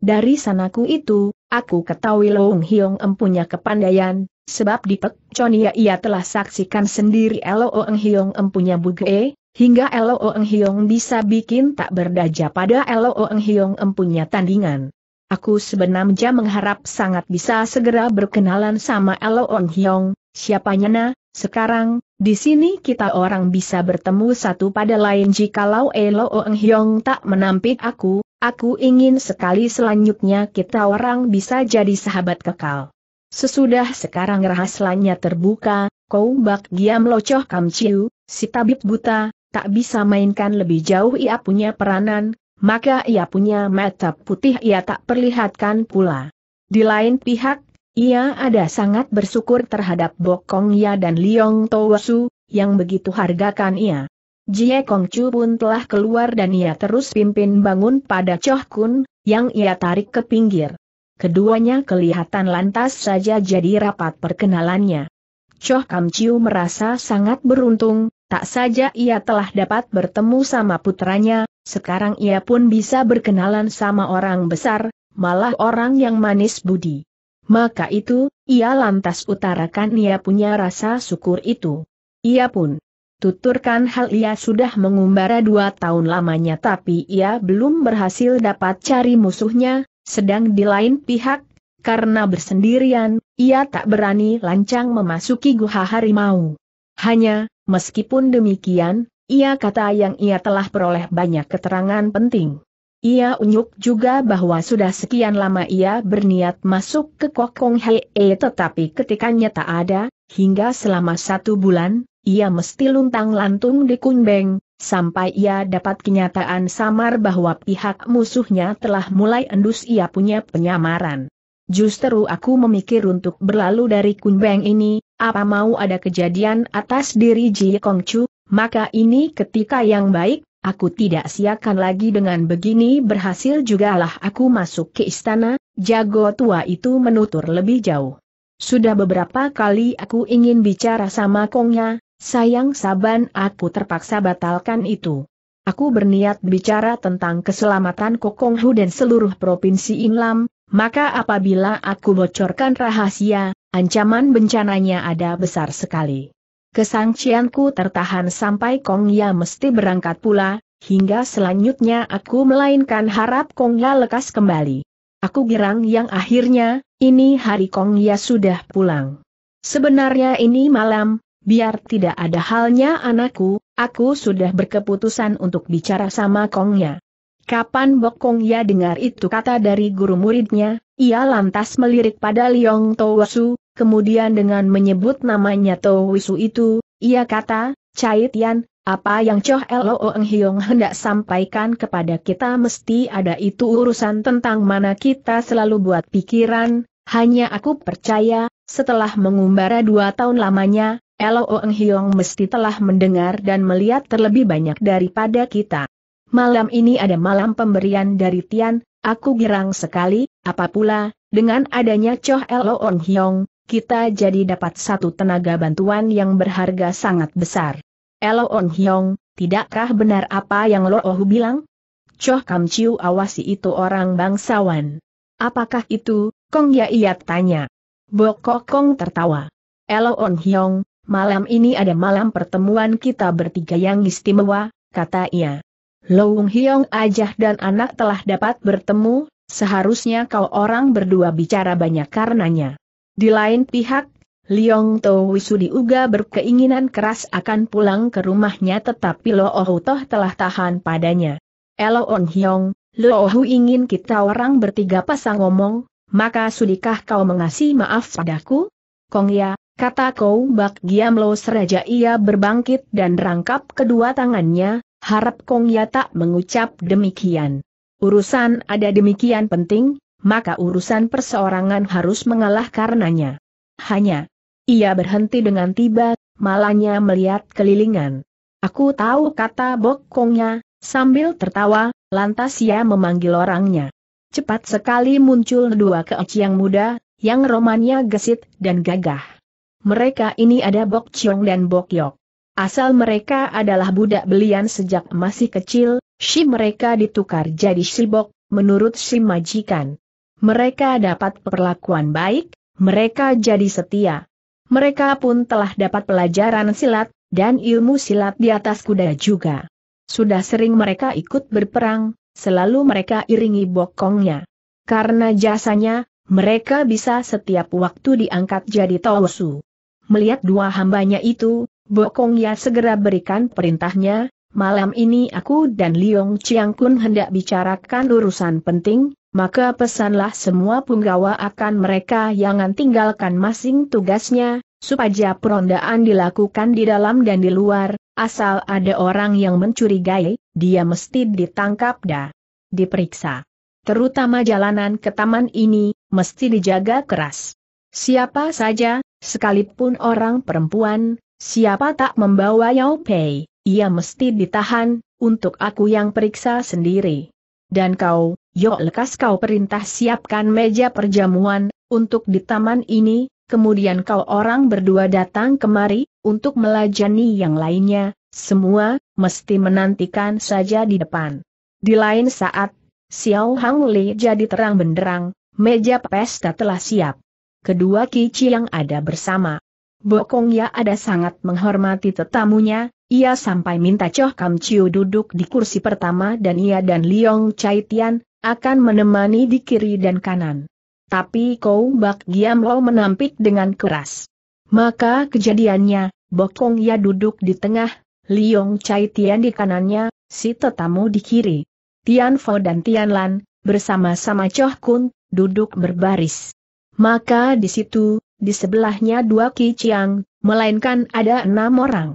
Dari sanaku itu, aku ketahui Loong Hiong empunya kepandaian, sebab di Pek Chonia ia telah saksikan sendiri Elo Ong Hiong empunya buge, hingga Elo Ong Hiong bisa bikin tak berdaja pada Elo Ong Hiong empunya tandingan. Aku sebenarnya mengharap sangat bisa segera berkenalan sama Elo Ong Hiong, siapanya na, sekarang, di sini kita orang bisa bertemu satu pada lain jikalau Elo Oeng Hyong tak menampik aku, aku ingin sekali selanjutnya kita orang bisa jadi sahabat kekal. Sesudah sekarang rahasianya terbuka, kau bak giam locoh kam ciu, si tabib buta, tak bisa mainkan lebih jauh ia punya peranan, maka ia punya mata putih ia tak perlihatkan pula. Di lain pihak, ia ada sangat bersyukur terhadap Bokong Ya dan Liong Towasu, yang begitu hargakan ia. Jie Kong Chu pun telah keluar dan ia terus pimpin bangun pada Choh Kun, yang ia tarik ke pinggir. Keduanya kelihatan lantas saja jadi rapat perkenalannya. Choh Kam Chiu merasa sangat beruntung, tak saja ia telah dapat bertemu sama putranya, sekarang ia pun bisa berkenalan sama orang besar, malah orang yang manis budi. Maka itu, ia lantas utarakan ia punya rasa syukur itu. Ia pun tuturkan hal ia sudah mengumbara dua tahun lamanya tapi ia belum berhasil dapat cari musuhnya, sedang di lain pihak, karena bersendirian, ia tak berani lancang memasuki guha harimau. Hanya, meskipun demikian, ia kata yang ia telah peroleh banyak keterangan penting. Ia unyuk juga bahwa sudah sekian lama ia berniat masuk ke Kokong Hei e, tetapi ketikanya tak ada, hingga selama satu bulan, ia mesti luntang lantung di Kunbeng, sampai ia dapat kenyataan samar bahwa pihak musuhnya telah mulai endus ia punya penyamaran. Justru aku memikir untuk berlalu dari Kunbeng ini, apa mau ada kejadian atas diri Ji Kongcu, maka ini ketika yang baik, Aku tidak siakan lagi dengan begini berhasil jugalah aku masuk ke istana, jago tua itu menutur lebih jauh. Sudah beberapa kali aku ingin bicara sama Kongnya, sayang saban aku terpaksa batalkan itu. Aku berniat bicara tentang keselamatan Kokonghu dan seluruh provinsi Inlam, maka apabila aku bocorkan rahasia, ancaman bencananya ada besar sekali. Kesangcianku tertahan sampai Kong Ya mesti berangkat pula, hingga selanjutnya aku melainkan harap Kong Ya lekas kembali. Aku girang yang akhirnya, ini hari Kong Ya sudah pulang. Sebenarnya ini malam, biar tidak ada halnya anakku, aku sudah berkeputusan untuk bicara sama Kong Ya. Kapan Bokong Ya dengar itu kata dari guru muridnya, ia lantas melirik pada Liong Towasu, kemudian dengan menyebut namanya Towisu itu, ia kata, Cai Tian, apa yang Choh Lo Eng Hiong hendak sampaikan kepada kita mesti ada itu urusan tentang mana kita selalu buat pikiran, hanya aku percaya, setelah mengumbara dua tahun lamanya, Lo Eng Hiong mesti telah mendengar dan melihat terlebih banyak daripada kita. Malam ini ada malam pemberian dari Tian, aku girang sekali, apa pula, dengan adanya Choh Elo On Hyong, kita jadi dapat satu tenaga bantuan yang berharga sangat besar. Elo On Hyong, tidakkah benar apa yang Lo Ohu bilang? Choh Kam Chiu awasi itu orang bangsawan. Apakah itu, Kong Ya Iat tanya. Bokok Kong tertawa. Elo On Hyong, malam ini ada malam pertemuan kita bertiga yang istimewa, kata ia. Loung Hiong Ajah dan anak telah dapat bertemu, seharusnya kau orang berdua bicara banyak karenanya. Di lain pihak, Liong To Wisudi Uga berkeinginan keras akan pulang ke rumahnya tetapi Lo Ohu Toh telah tahan padanya. Elo On Hiong, Lo Ohu ingin kita orang bertiga pasang ngomong, maka sudikah kau mengasih maaf padaku? Kong Ya, kata kau, Bak Giam Lo Seraja ia berbangkit dan rangkap kedua tangannya, Harap Kong Ya tak mengucap demikian. Urusan ada demikian penting, maka urusan perseorangan harus mengalah karenanya. Hanya, ia berhenti dengan tiba, malahnya melihat kelilingan. Aku tahu kata Bok Ya, sambil tertawa, lantas ia memanggil orangnya. Cepat sekali muncul dua yang muda, yang romannya gesit dan gagah. Mereka ini ada Bok Chong dan Bok Yok. Asal mereka adalah budak belian sejak masih kecil, si mereka ditukar jadi sibok, menurut si majikan. Mereka dapat perlakuan baik, mereka jadi setia. Mereka pun telah dapat pelajaran silat, dan ilmu silat di atas kuda juga. Sudah sering mereka ikut berperang, selalu mereka iringi bokongnya. Karena jasanya, mereka bisa setiap waktu diangkat jadi tosu. Melihat dua hambanya itu, Bokong Ya segera berikan perintahnya, malam ini aku dan Liong Chiang Kun hendak bicarakan urusan penting, maka pesanlah semua punggawa akan mereka yang tinggalkan masing tugasnya, supaya perondaan dilakukan di dalam dan di luar, asal ada orang yang mencurigai, dia mesti ditangkap dah. Diperiksa. Terutama jalanan ke taman ini, mesti dijaga keras. Siapa saja, sekalipun orang perempuan, Siapa tak membawa Yao Pei, ia mesti ditahan, untuk aku yang periksa sendiri. Dan kau, Yo lekas kau perintah siapkan meja perjamuan, untuk di taman ini, kemudian kau orang berdua datang kemari, untuk melajani yang lainnya, semua, mesti menantikan saja di depan. Di lain saat, Xiao Hang Li jadi terang benderang, meja pesta telah siap. Kedua kici yang ada bersama, Bokong Ya ada sangat menghormati tetamunya, ia sampai minta Choh Kam Chiu duduk di kursi pertama dan ia dan Liong Chai Tian, akan menemani di kiri dan kanan. Tapi Kou Bak Giam Lo menampik dengan keras. Maka kejadiannya, Bokong Ya duduk di tengah, Liong Chai Tian di kanannya, si tetamu di kiri. Tian Fo dan Tian Lan, bersama-sama Choh Kun, duduk berbaris. Maka di situ, di sebelahnya dua kiciang, melainkan ada enam orang.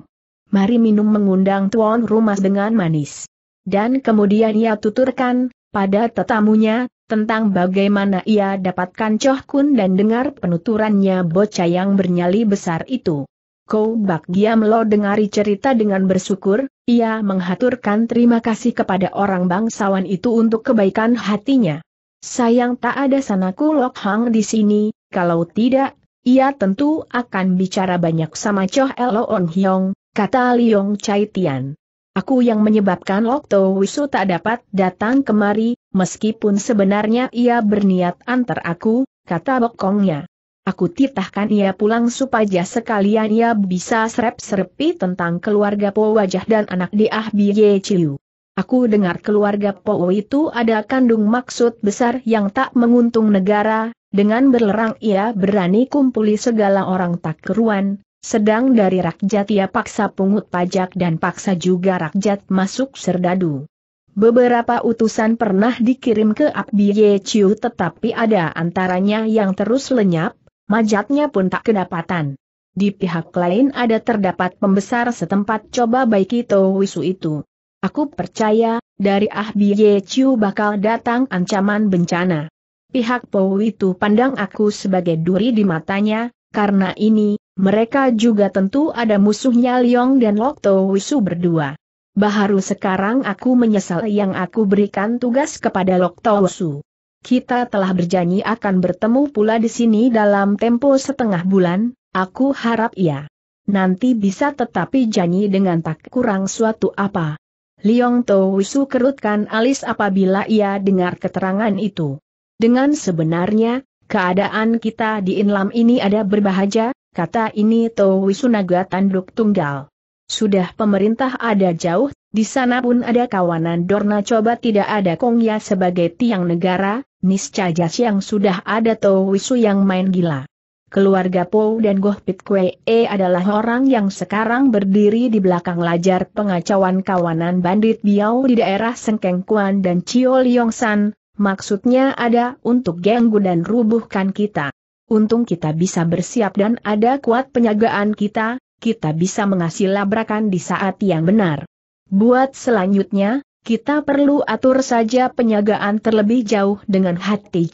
Mari minum mengundang tuan rumah dengan manis. Dan kemudian ia tuturkan, pada tetamunya, tentang bagaimana ia dapatkan Choh Kun dan dengar penuturannya bocah yang bernyali besar itu. Kau Bak Giam Lo dengari cerita dengan bersyukur, ia menghaturkan terima kasih kepada orang bangsawan itu untuk kebaikan hatinya. Sayang tak ada sanaku Lok Hang di sini, kalau tidak, ia tentu akan bicara banyak sama Choh Elo On Hyong, kata Liong Chai Tian. Aku yang menyebabkan Lokto Wisu tak dapat datang kemari, meskipun sebenarnya ia berniat antar aku, kata Bokongnya. Aku titahkan ia pulang supaya sekalian ia bisa serep-serepi tentang keluarga Po Wajah dan anak Diah Biye Ciu. Aku dengar keluarga Po itu ada kandung maksud besar yang tak menguntung negara, dengan berlerang ia berani kumpuli segala orang tak keruan, sedang dari rakyat ia paksa pungut pajak dan paksa juga rakyat masuk serdadu. Beberapa utusan pernah dikirim ke Akbiye Chiu tetapi ada antaranya yang terus lenyap, majatnya pun tak kedapatan. Di pihak lain ada terdapat pembesar setempat coba baik itu Wisu itu. Aku percaya, dari Ahbiye Chiu bakal datang ancaman bencana pihak Pou itu pandang aku sebagai duri di matanya, karena ini, mereka juga tentu ada musuhnya Liong dan To Wisu berdua. Baharu sekarang aku menyesal yang aku berikan tugas kepada To Wisu. Kita telah berjanji akan bertemu pula di sini dalam tempo setengah bulan, aku harap ya. Nanti bisa tetapi janji dengan tak kurang suatu apa. Liong To Wisu kerutkan alis apabila ia dengar keterangan itu. Dengan sebenarnya, keadaan kita di Inlam ini ada berbahaya, kata ini Towi Sunaga tanduk tunggal. Sudah pemerintah ada jauh, di sana pun ada kawanan Dorna coba tidak ada Kongya sebagai tiang negara, niscaya yang sudah ada Towisu yang main gila. Keluarga Po dan Pit Kwe e adalah orang yang sekarang berdiri di belakang lajar pengacauan kawanan bandit Biau di daerah Sengkeng Kuan dan Chio Liong San, Maksudnya ada untuk ganggu dan rubuhkan kita. Untung kita bisa bersiap dan ada kuat penyagaan kita, kita bisa mengasih labrakan di saat yang benar. Buat selanjutnya, kita perlu atur saja penyagaan terlebih jauh dengan hati.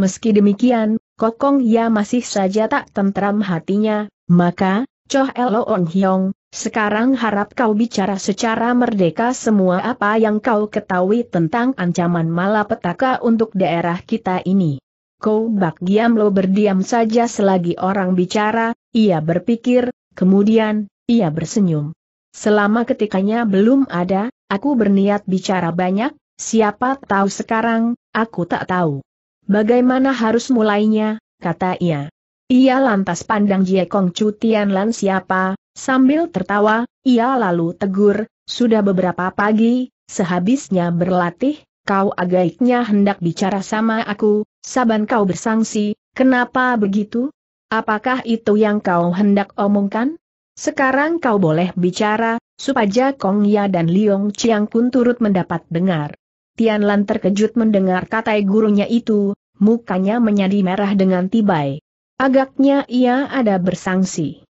Meski demikian, Kokong Ya masih saja tak tentram hatinya, maka, Choh Elo Hyong, sekarang harap kau bicara secara merdeka semua apa yang kau ketahui tentang ancaman malapetaka untuk daerah kita ini. Kau bak diam lo berdiam saja selagi orang bicara, ia berpikir, kemudian, ia bersenyum. Selama ketikanya belum ada, aku berniat bicara banyak, siapa tahu sekarang, aku tak tahu. Bagaimana harus mulainya, kata ia. Ia lantas pandang Jie Kong Cutian lan siapa, Sambil tertawa, ia lalu tegur, sudah beberapa pagi, sehabisnya berlatih, kau agaknya hendak bicara sama aku, saban kau bersangsi, kenapa begitu? Apakah itu yang kau hendak omongkan? Sekarang kau boleh bicara, supaya Kong Ya dan Liong Chiang pun turut mendapat dengar. Tian Lan terkejut mendengar kata gurunya itu, mukanya menjadi merah dengan tibai. Agaknya ia ada bersangsi.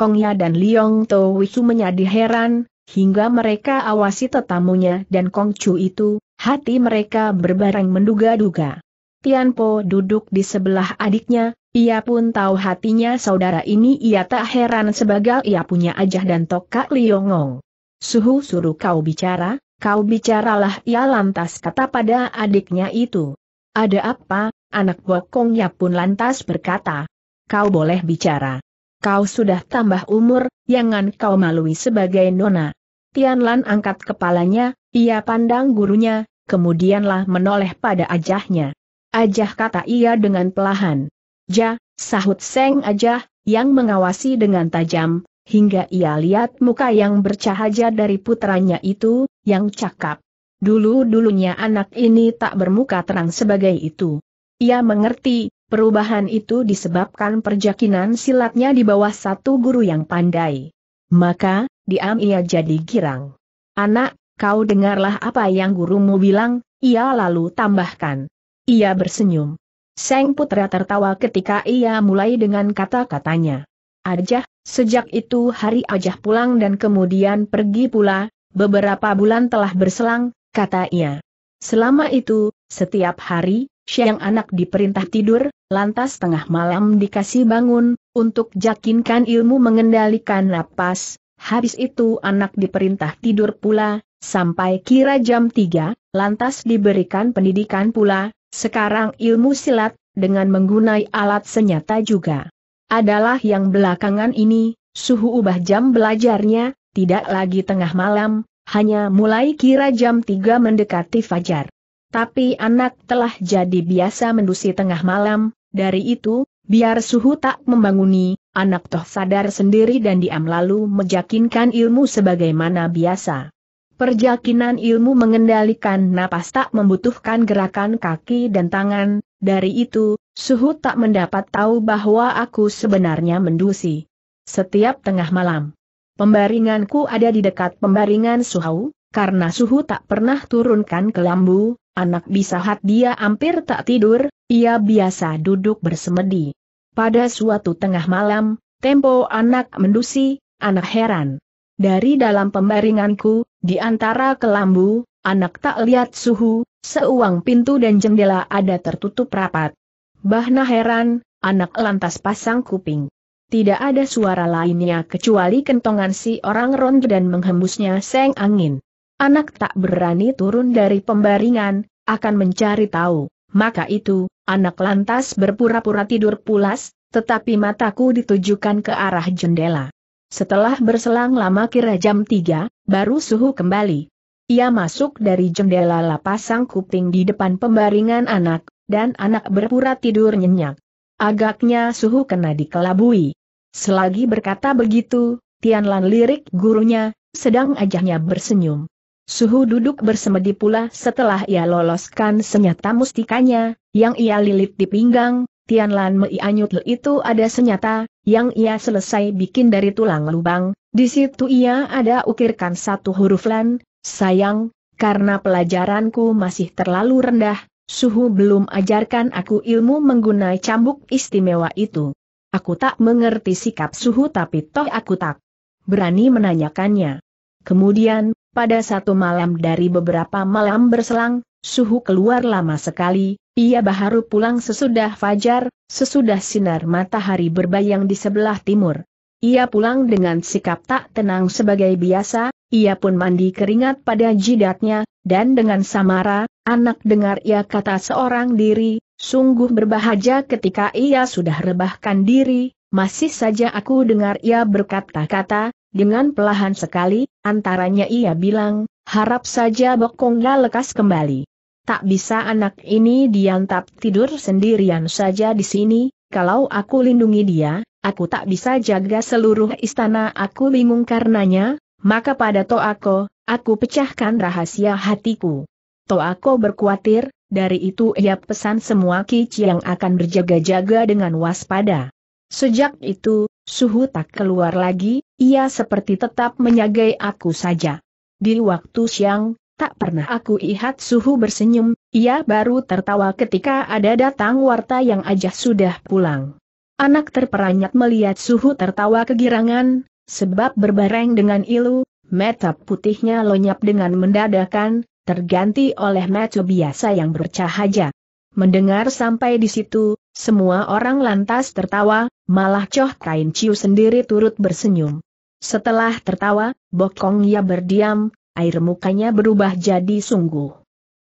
Kongya dan Liong To Wisu menjadi heran, hingga mereka awasi tetamunya dan Kong Chu itu, hati mereka berbareng menduga-duga. Tianpo duduk di sebelah adiknya, ia pun tahu hatinya saudara ini ia tak heran sebagai ia punya ajah dan tokak Liongong. Suhu suruh kau bicara, kau bicaralah ia lantas kata pada adiknya itu. Ada apa, anak bokongnya pun lantas berkata. Kau boleh bicara. Kau sudah tambah umur, jangan kau malui sebagai nona. Tian Lan angkat kepalanya, ia pandang gurunya, kemudianlah menoleh pada ajahnya. Ajah kata ia dengan pelahan. Ja, sahut Seng Ajah, yang mengawasi dengan tajam, hingga ia lihat muka yang bercahaya dari putranya itu, yang cakap. Dulu-dulunya anak ini tak bermuka terang sebagai itu. Ia mengerti, Perubahan itu disebabkan perjakinan silatnya di bawah satu guru yang pandai. Maka, diam ia jadi girang. Anak, kau dengarlah apa yang gurumu bilang, ia lalu tambahkan. Ia bersenyum. Seng Putra tertawa ketika ia mulai dengan kata-katanya. Ajah, sejak itu hari Ajah pulang dan kemudian pergi pula, beberapa bulan telah berselang, kata ia. Selama itu, setiap hari, Siang anak diperintah tidur, lantas tengah malam dikasih bangun, untuk jakinkan ilmu mengendalikan napas, habis itu anak diperintah tidur pula, sampai kira jam 3, lantas diberikan pendidikan pula, sekarang ilmu silat, dengan menggunai alat senyata juga. Adalah yang belakangan ini, suhu ubah jam belajarnya, tidak lagi tengah malam, hanya mulai kira jam 3 mendekati fajar. Tapi anak telah jadi biasa mendusi tengah malam, dari itu, biar suhu tak membanguni, anak toh sadar sendiri dan diam lalu meyakinkan ilmu sebagaimana biasa. Perjakinan ilmu mengendalikan napas tak membutuhkan gerakan kaki dan tangan, dari itu, suhu tak mendapat tahu bahwa aku sebenarnya mendusi. Setiap tengah malam, pembaringanku ada di dekat pembaringan suhu, karena suhu tak pernah turunkan ke lambu, anak bisa bisahat dia hampir tak tidur, ia biasa duduk bersemedi. Pada suatu tengah malam, tempo anak mendusi, anak heran. Dari dalam pembaringanku, di antara kelambu, anak tak lihat suhu, seuang pintu dan jendela ada tertutup rapat. Bahna heran, anak lantas pasang kuping. Tidak ada suara lainnya kecuali kentongan si orang ronde dan menghembusnya seng angin. Anak tak berani turun dari pembaringan, akan mencari tahu. Maka itu, anak lantas berpura-pura tidur pulas, tetapi mataku ditujukan ke arah jendela. Setelah berselang lama kira jam tiga, baru suhu kembali. Ia masuk dari jendela lapasang kuping di depan pembaringan anak, dan anak berpura tidur nyenyak. Agaknya suhu kena dikelabui. Selagi berkata begitu, Tian Lan lirik gurunya, sedang ajahnya bersenyum. Suhu duduk bersemedi pula setelah ia loloskan senyata mustikanya, yang ia lilit di pinggang, Tian Lan Mei Anyut itu ada senyata, yang ia selesai bikin dari tulang lubang, di situ ia ada ukirkan satu huruf Lan, sayang, karena pelajaranku masih terlalu rendah, suhu belum ajarkan aku ilmu menggunai cambuk istimewa itu. Aku tak mengerti sikap suhu tapi toh aku tak berani menanyakannya. Kemudian, pada satu malam dari beberapa malam berselang, suhu keluar lama sekali, ia baharu pulang sesudah fajar, sesudah sinar matahari berbayang di sebelah timur. Ia pulang dengan sikap tak tenang sebagai biasa, ia pun mandi keringat pada jidatnya, dan dengan samara, anak dengar ia kata seorang diri, sungguh berbahaja ketika ia sudah rebahkan diri, masih saja aku dengar ia berkata-kata, dengan pelahan sekali, Antaranya ia bilang, harap saja Bokongga lekas kembali. Tak bisa anak ini diantap tidur sendirian saja di sini, kalau aku lindungi dia, aku tak bisa jaga seluruh istana aku bingung karenanya, maka pada Toako, aku pecahkan rahasia hatiku. Toako berkuatir, dari itu ia pesan semua kici yang akan berjaga-jaga dengan waspada. Sejak itu, Suhu tak keluar lagi, ia seperti tetap menyagai aku saja. Di waktu siang, tak pernah aku lihat Suhu bersenyum, ia baru tertawa ketika ada datang warta yang ajah sudah pulang. Anak terperanjat melihat Suhu tertawa kegirangan, sebab berbareng dengan ilu, mata putihnya lenyap dengan mendadakan, terganti oleh mata biasa yang bercahaya. Mendengar sampai di situ, semua orang lantas tertawa, malah Choh Kain Chiu sendiri turut bersenyum. Setelah tertawa, Bokong ia berdiam, air mukanya berubah jadi sungguh.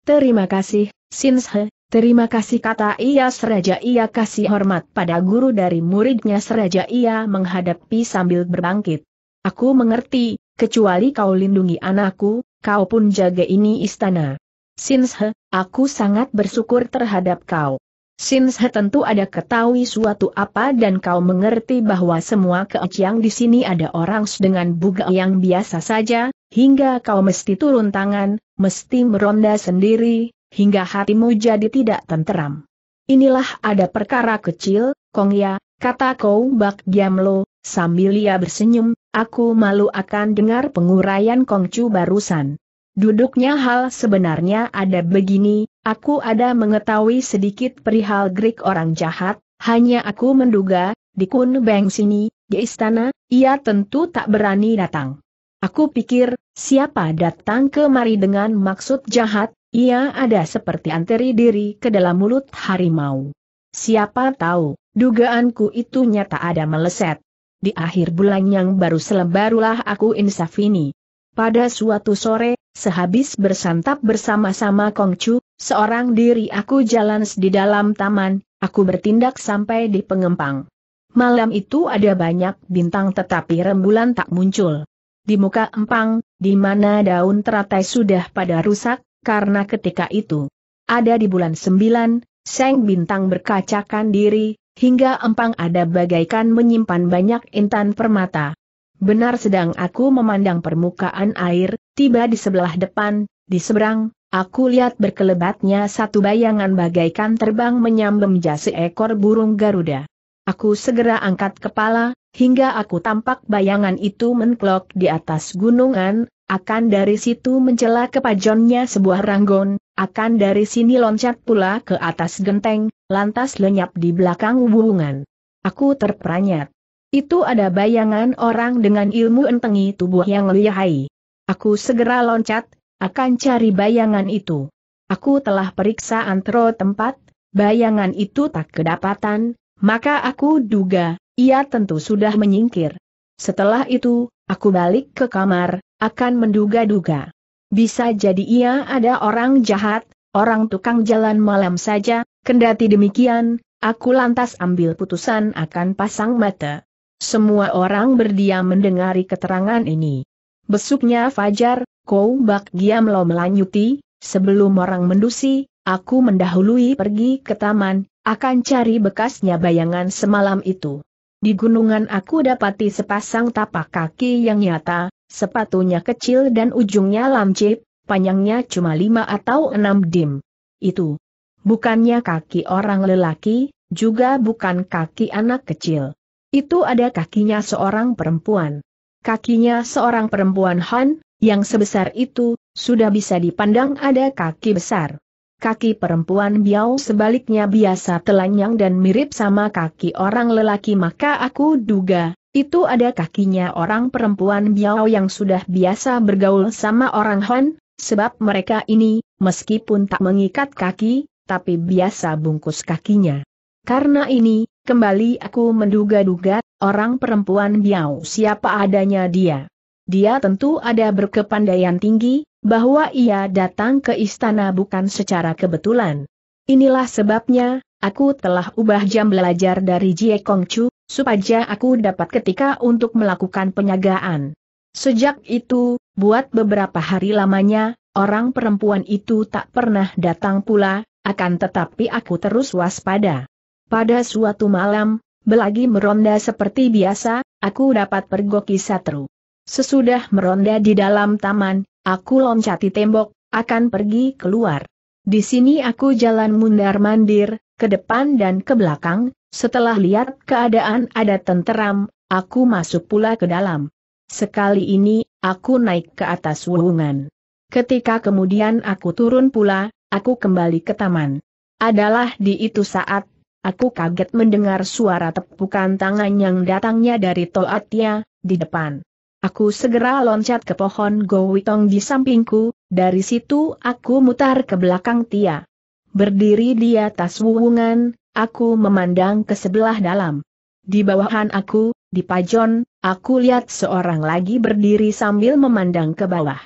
Terima kasih, Sinshe, terima kasih kata ia seraja ia kasih hormat pada guru dari muridnya seraja ia menghadapi sambil berbangkit. Aku mengerti, kecuali kau lindungi anakku, kau pun jaga ini istana. Sinshe, aku sangat bersyukur terhadap kau. Sims tentu ada ketahui suatu apa dan kau mengerti bahwa semua keciang di sini ada orang dengan buga yang biasa saja, hingga kau mesti turun tangan, mesti meronda sendiri, hingga hatimu jadi tidak tenteram. Inilah ada perkara kecil, Kong Ya, kata kau bak diamlo, sambil ia bersenyum, aku malu akan dengar penguraian Chu barusan. Duduknya hal sebenarnya ada begini, aku ada mengetahui sedikit perihal Greek orang jahat, hanya aku menduga, di Beng sini, di istana, ia tentu tak berani datang. Aku pikir, siapa datang kemari dengan maksud jahat, ia ada seperti anteri diri ke dalam mulut harimau. Siapa tahu, dugaanku itu nyata ada meleset. Di akhir bulan yang baru selebarulah aku insaf ini. Pada suatu sore, Sehabis bersantap bersama-sama Kongcu, seorang diri aku jalan di dalam taman, aku bertindak sampai di pengempang. Malam itu ada banyak bintang tetapi rembulan tak muncul. Di muka empang, di mana daun teratai sudah pada rusak, karena ketika itu ada di bulan sembilan, seng bintang berkacakan diri, hingga empang ada bagaikan menyimpan banyak intan permata. Benar sedang aku memandang permukaan air, tiba di sebelah depan, di seberang, Aku lihat berkelebatnya satu bayangan bagaikan terbang menyambem jasi ekor burung Garuda. Aku segera angkat kepala, hingga aku tampak bayangan itu menklok di atas gunungan, akan dari situ mencela kepajonnya sebuah ranggon, akan dari sini loncat pula ke atas genteng, lantas lenyap di belakang hubungan. Aku terperanyat. Itu ada bayangan orang dengan ilmu entengi tubuh yang lihai. Aku segera loncat, akan cari bayangan itu. Aku telah periksa antro tempat, bayangan itu tak kedapatan, maka aku duga, ia tentu sudah menyingkir. Setelah itu, aku balik ke kamar, akan menduga-duga. Bisa jadi ia ada orang jahat, orang tukang jalan malam saja, kendati demikian, aku lantas ambil putusan akan pasang mata. Semua orang berdiam mendengari keterangan ini. Besuknya Fajar, kau bak giam lo melanyuti, sebelum orang mendusi, aku mendahului pergi ke taman, akan cari bekasnya bayangan semalam itu. Di gunungan aku dapati sepasang tapak kaki yang nyata, sepatunya kecil dan ujungnya lancip, panjangnya cuma lima atau enam dim. Itu. Bukannya kaki orang lelaki, juga bukan kaki anak kecil. Itu ada kakinya seorang perempuan kakinya seorang perempuan Han, yang sebesar itu, sudah bisa dipandang ada kaki besar. Kaki perempuan Biao sebaliknya biasa telanjang dan mirip sama kaki orang lelaki maka aku duga, itu ada kakinya orang perempuan Biao yang sudah biasa bergaul sama orang Han, sebab mereka ini, meskipun tak mengikat kaki, tapi biasa bungkus kakinya. Karena ini, kembali aku menduga-duga Orang perempuan Biao siapa adanya dia. Dia tentu ada berkepandaian tinggi, bahwa ia datang ke istana bukan secara kebetulan. Inilah sebabnya, aku telah ubah jam belajar dari Jie Kong Chu, supaya aku dapat ketika untuk melakukan penyagaan. Sejak itu, buat beberapa hari lamanya, orang perempuan itu tak pernah datang pula, akan tetapi aku terus waspada. Pada suatu malam, belagi meronda seperti biasa, aku dapat pergoki satru. Sesudah meronda di dalam taman, aku loncati tembok, akan pergi keluar. Di sini aku jalan mundar-mandir, ke depan dan ke belakang, setelah lihat keadaan ada tenteram, aku masuk pula ke dalam. Sekali ini, aku naik ke atas wuhungan. Ketika kemudian aku turun pula, aku kembali ke taman. Adalah di itu saat Aku kaget mendengar suara tepukan tangan yang datangnya dari Toatia, di depan. Aku segera loncat ke pohon Gowitong di sampingku, dari situ aku mutar ke belakang Tia. Berdiri di atas wuwungan, aku memandang ke sebelah dalam. Di bawahan aku, di pajon, aku lihat seorang lagi berdiri sambil memandang ke bawah.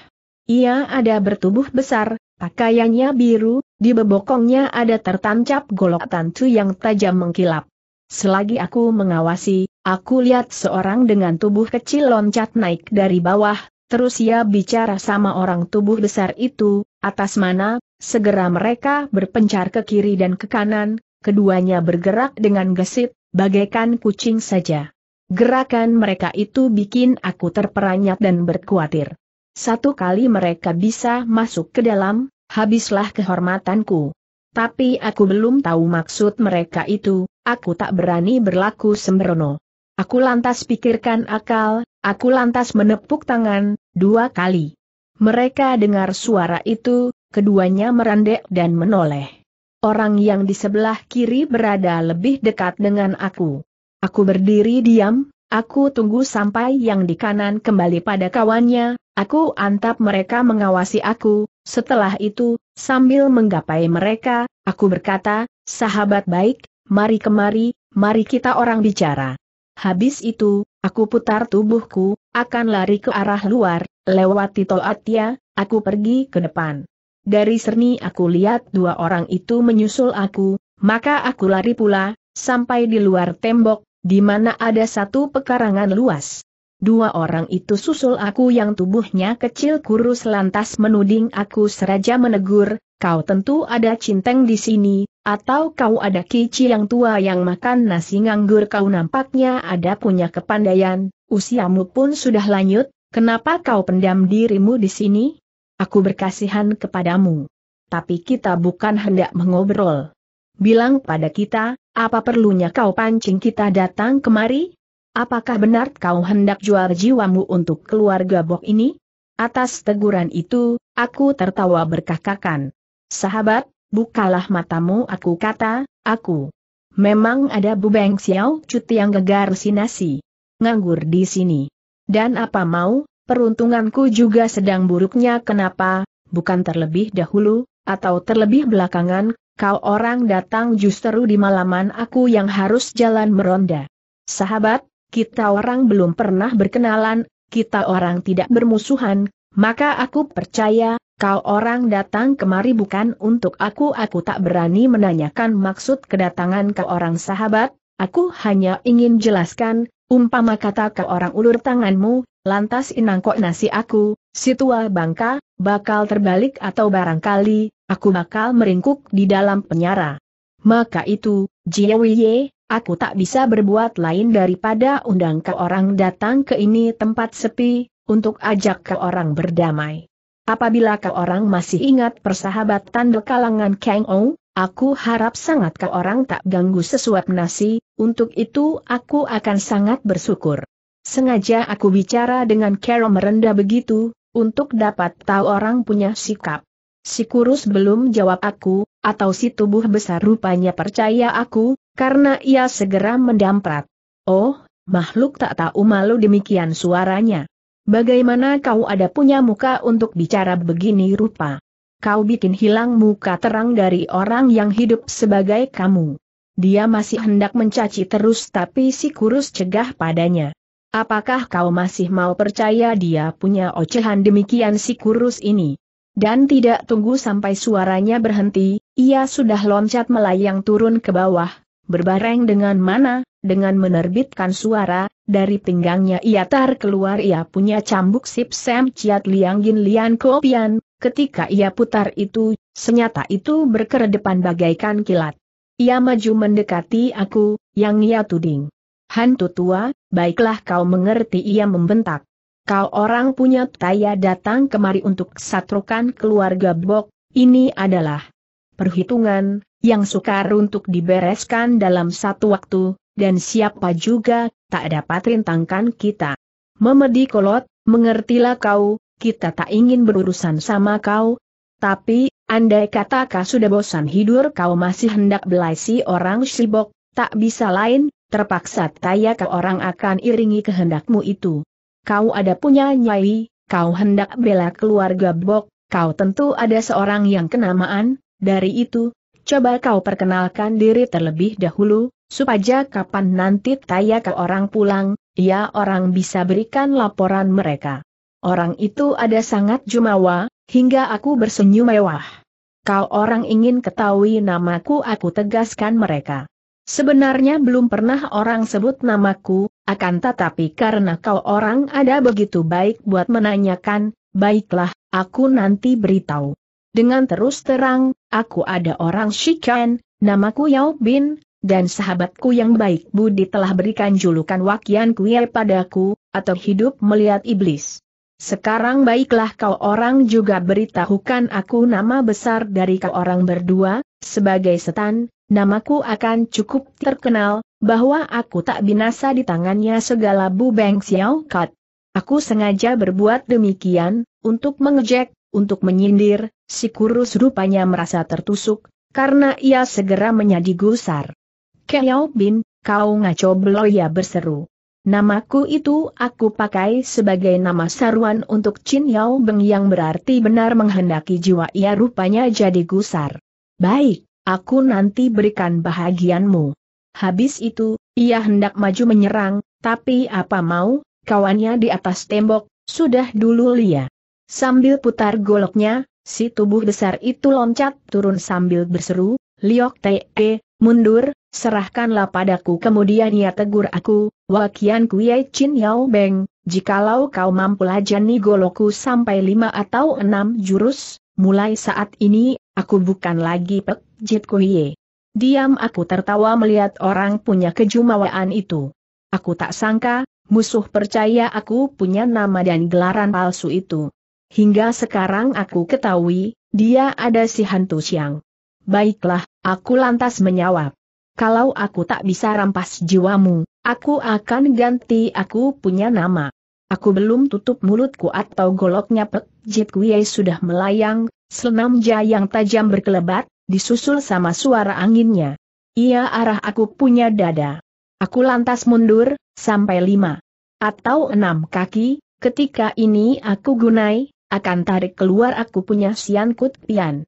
Ia ada bertubuh besar, pakaiannya biru, di bebokongnya ada tertancap golok tantu yang tajam mengkilap. Selagi aku mengawasi, aku lihat seorang dengan tubuh kecil loncat naik dari bawah, terus ia bicara sama orang tubuh besar itu, atas mana, segera mereka berpencar ke kiri dan ke kanan, keduanya bergerak dengan gesit, bagaikan kucing saja. Gerakan mereka itu bikin aku terperanjat dan berkuatir. Satu kali mereka bisa masuk ke dalam, habislah kehormatanku. Tapi aku belum tahu maksud mereka itu, aku tak berani berlaku sembrono. Aku lantas pikirkan akal, aku lantas menepuk tangan, dua kali. Mereka dengar suara itu, keduanya merendek dan menoleh. Orang yang di sebelah kiri berada lebih dekat dengan aku. Aku berdiri diam, aku tunggu sampai yang di kanan kembali pada kawannya, aku antap mereka mengawasi aku, setelah itu, sambil menggapai mereka, aku berkata, sahabat baik, mari kemari, mari kita orang bicara. Habis itu, aku putar tubuhku, akan lari ke arah luar, lewati tol Atia, aku pergi ke depan. Dari serni aku lihat dua orang itu menyusul aku, maka aku lari pula, sampai di luar tembok, di mana ada satu pekarangan luas. Dua orang itu susul aku yang tubuhnya kecil kurus lantas menuding aku seraja menegur, kau tentu ada cinteng di sini, atau kau ada kici yang tua yang makan nasi nganggur kau nampaknya ada punya kepandaian, usiamu pun sudah lanjut, kenapa kau pendam dirimu di sini? Aku berkasihan kepadamu. Tapi kita bukan hendak mengobrol. Bilang pada kita, apa perlunya kau pancing kita datang kemari? Apakah benar kau hendak jual jiwamu untuk keluarga Bok ini? Atas teguran itu, aku tertawa berkakakan. Sahabat, bukalah matamu aku kata, aku. Memang ada Bubeng Xiao Cuti yang gegar sinasi. Nganggur di sini. Dan apa mau, peruntunganku juga sedang buruknya kenapa, bukan terlebih dahulu, atau terlebih belakangan, kau orang datang justru di malaman aku yang harus jalan meronda. Sahabat, kita orang belum pernah berkenalan, kita orang tidak bermusuhan, maka aku percaya, kau orang datang kemari bukan untuk aku. Aku tak berani menanyakan maksud kedatangan kau orang sahabat, aku hanya ingin jelaskan, umpama kata kau orang ulur tanganmu, lantas inangkok nasi aku, situa bangka, bakal terbalik atau barangkali, aku bakal meringkuk di dalam penyara. Maka itu, Jiawiye, aku tak bisa berbuat lain daripada undang ke orang datang ke ini tempat sepi, untuk ajak ke orang berdamai. Apabila ke orang masih ingat persahabatan di kalangan Kang Ou, aku harap sangat ke orang tak ganggu sesuap nasi, untuk itu aku akan sangat bersyukur. Sengaja aku bicara dengan Carol merendah begitu, untuk dapat tahu orang punya sikap. Si kurus belum jawab aku, atau si tubuh besar rupanya percaya aku, karena ia segera mendamprat. Oh, makhluk tak tahu malu demikian suaranya. Bagaimana kau ada punya muka untuk bicara begini rupa? Kau bikin hilang muka terang dari orang yang hidup sebagai kamu. Dia masih hendak mencaci terus tapi si kurus cegah padanya. Apakah kau masih mau percaya dia punya ocehan demikian si kurus ini? Dan tidak tunggu sampai suaranya berhenti, ia sudah loncat melayang turun ke bawah, berbareng dengan mana, dengan menerbitkan suara, dari pinggangnya ia tar keluar ia punya cambuk sip sem ciat liang gin lian kopian, ketika ia putar itu, senyata itu berkeredepan bagaikan kilat. Ia maju mendekati aku, yang ia tuding. Hantu tua, baiklah kau mengerti ia membentak kau orang punya taya datang kemari untuk satrukan keluarga Bok, ini adalah perhitungan yang sukar untuk dibereskan dalam satu waktu, dan siapa juga tak dapat rintangkan kita. Memedi kolot, mengertilah kau, kita tak ingin berurusan sama kau, tapi, andai kata kau sudah bosan hidur kau masih hendak belaisi orang sibok, tak bisa lain, terpaksa taya ke orang akan iringi kehendakmu itu kau ada punya nyai, kau hendak bela keluarga Bok, kau tentu ada seorang yang kenamaan, dari itu, coba kau perkenalkan diri terlebih dahulu, supaya kapan nanti taya ke orang pulang, ya orang bisa berikan laporan mereka. Orang itu ada sangat jumawa, hingga aku bersenyum mewah. Kau orang ingin ketahui namaku aku tegaskan mereka. Sebenarnya belum pernah orang sebut namaku, akan tetapi karena kau orang ada begitu baik buat menanyakan, baiklah, aku nanti beritahu. Dengan terus terang, aku ada orang Shikan, namaku Yao Bin, dan sahabatku yang baik Budi telah berikan julukan Wakian Kue padaku, atau hidup melihat iblis. Sekarang baiklah kau orang juga beritahukan aku nama besar dari kau orang berdua, sebagai setan, namaku akan cukup terkenal, bahwa aku tak binasa di tangannya segala Bu Beng Xiao Kat. Aku sengaja berbuat demikian, untuk mengejek, untuk menyindir, si kurus rupanya merasa tertusuk, karena ia segera menjadi gusar. Keau Bin, kau ngaco ya berseru. Namaku itu aku pakai sebagai nama saruan untuk Chin Yao Beng yang berarti benar menghendaki jiwa ia rupanya jadi gusar. Baik, aku nanti berikan bahagianmu. Habis itu, ia hendak maju menyerang, tapi apa mau, kawannya di atas tembok, sudah dulu lia. Sambil putar goloknya, si tubuh besar itu loncat turun sambil berseru, Liok Te, mundur, serahkanlah padaku. Kemudian ia tegur aku, Wakian Kuei Chin Yao Beng, jikalau kau mampu lajani goloku sampai lima atau enam jurus, mulai saat ini, aku bukan lagi Pek Jit Kuei. Diam aku tertawa melihat orang punya kejumawaan itu. Aku tak sangka, musuh percaya aku punya nama dan gelaran palsu itu. Hingga sekarang aku ketahui, dia ada si hantu siang. Baiklah, aku lantas menjawab. Kalau aku tak bisa rampas jiwamu, aku akan ganti aku punya nama. Aku belum tutup mulutku atau goloknya Pek jitku sudah melayang, senam jayang tajam berkelebat, disusul sama suara anginnya. Ia arah aku punya dada. Aku lantas mundur, sampai lima atau enam kaki, ketika ini aku gunai, akan tarik keluar aku punya siankut kut pian.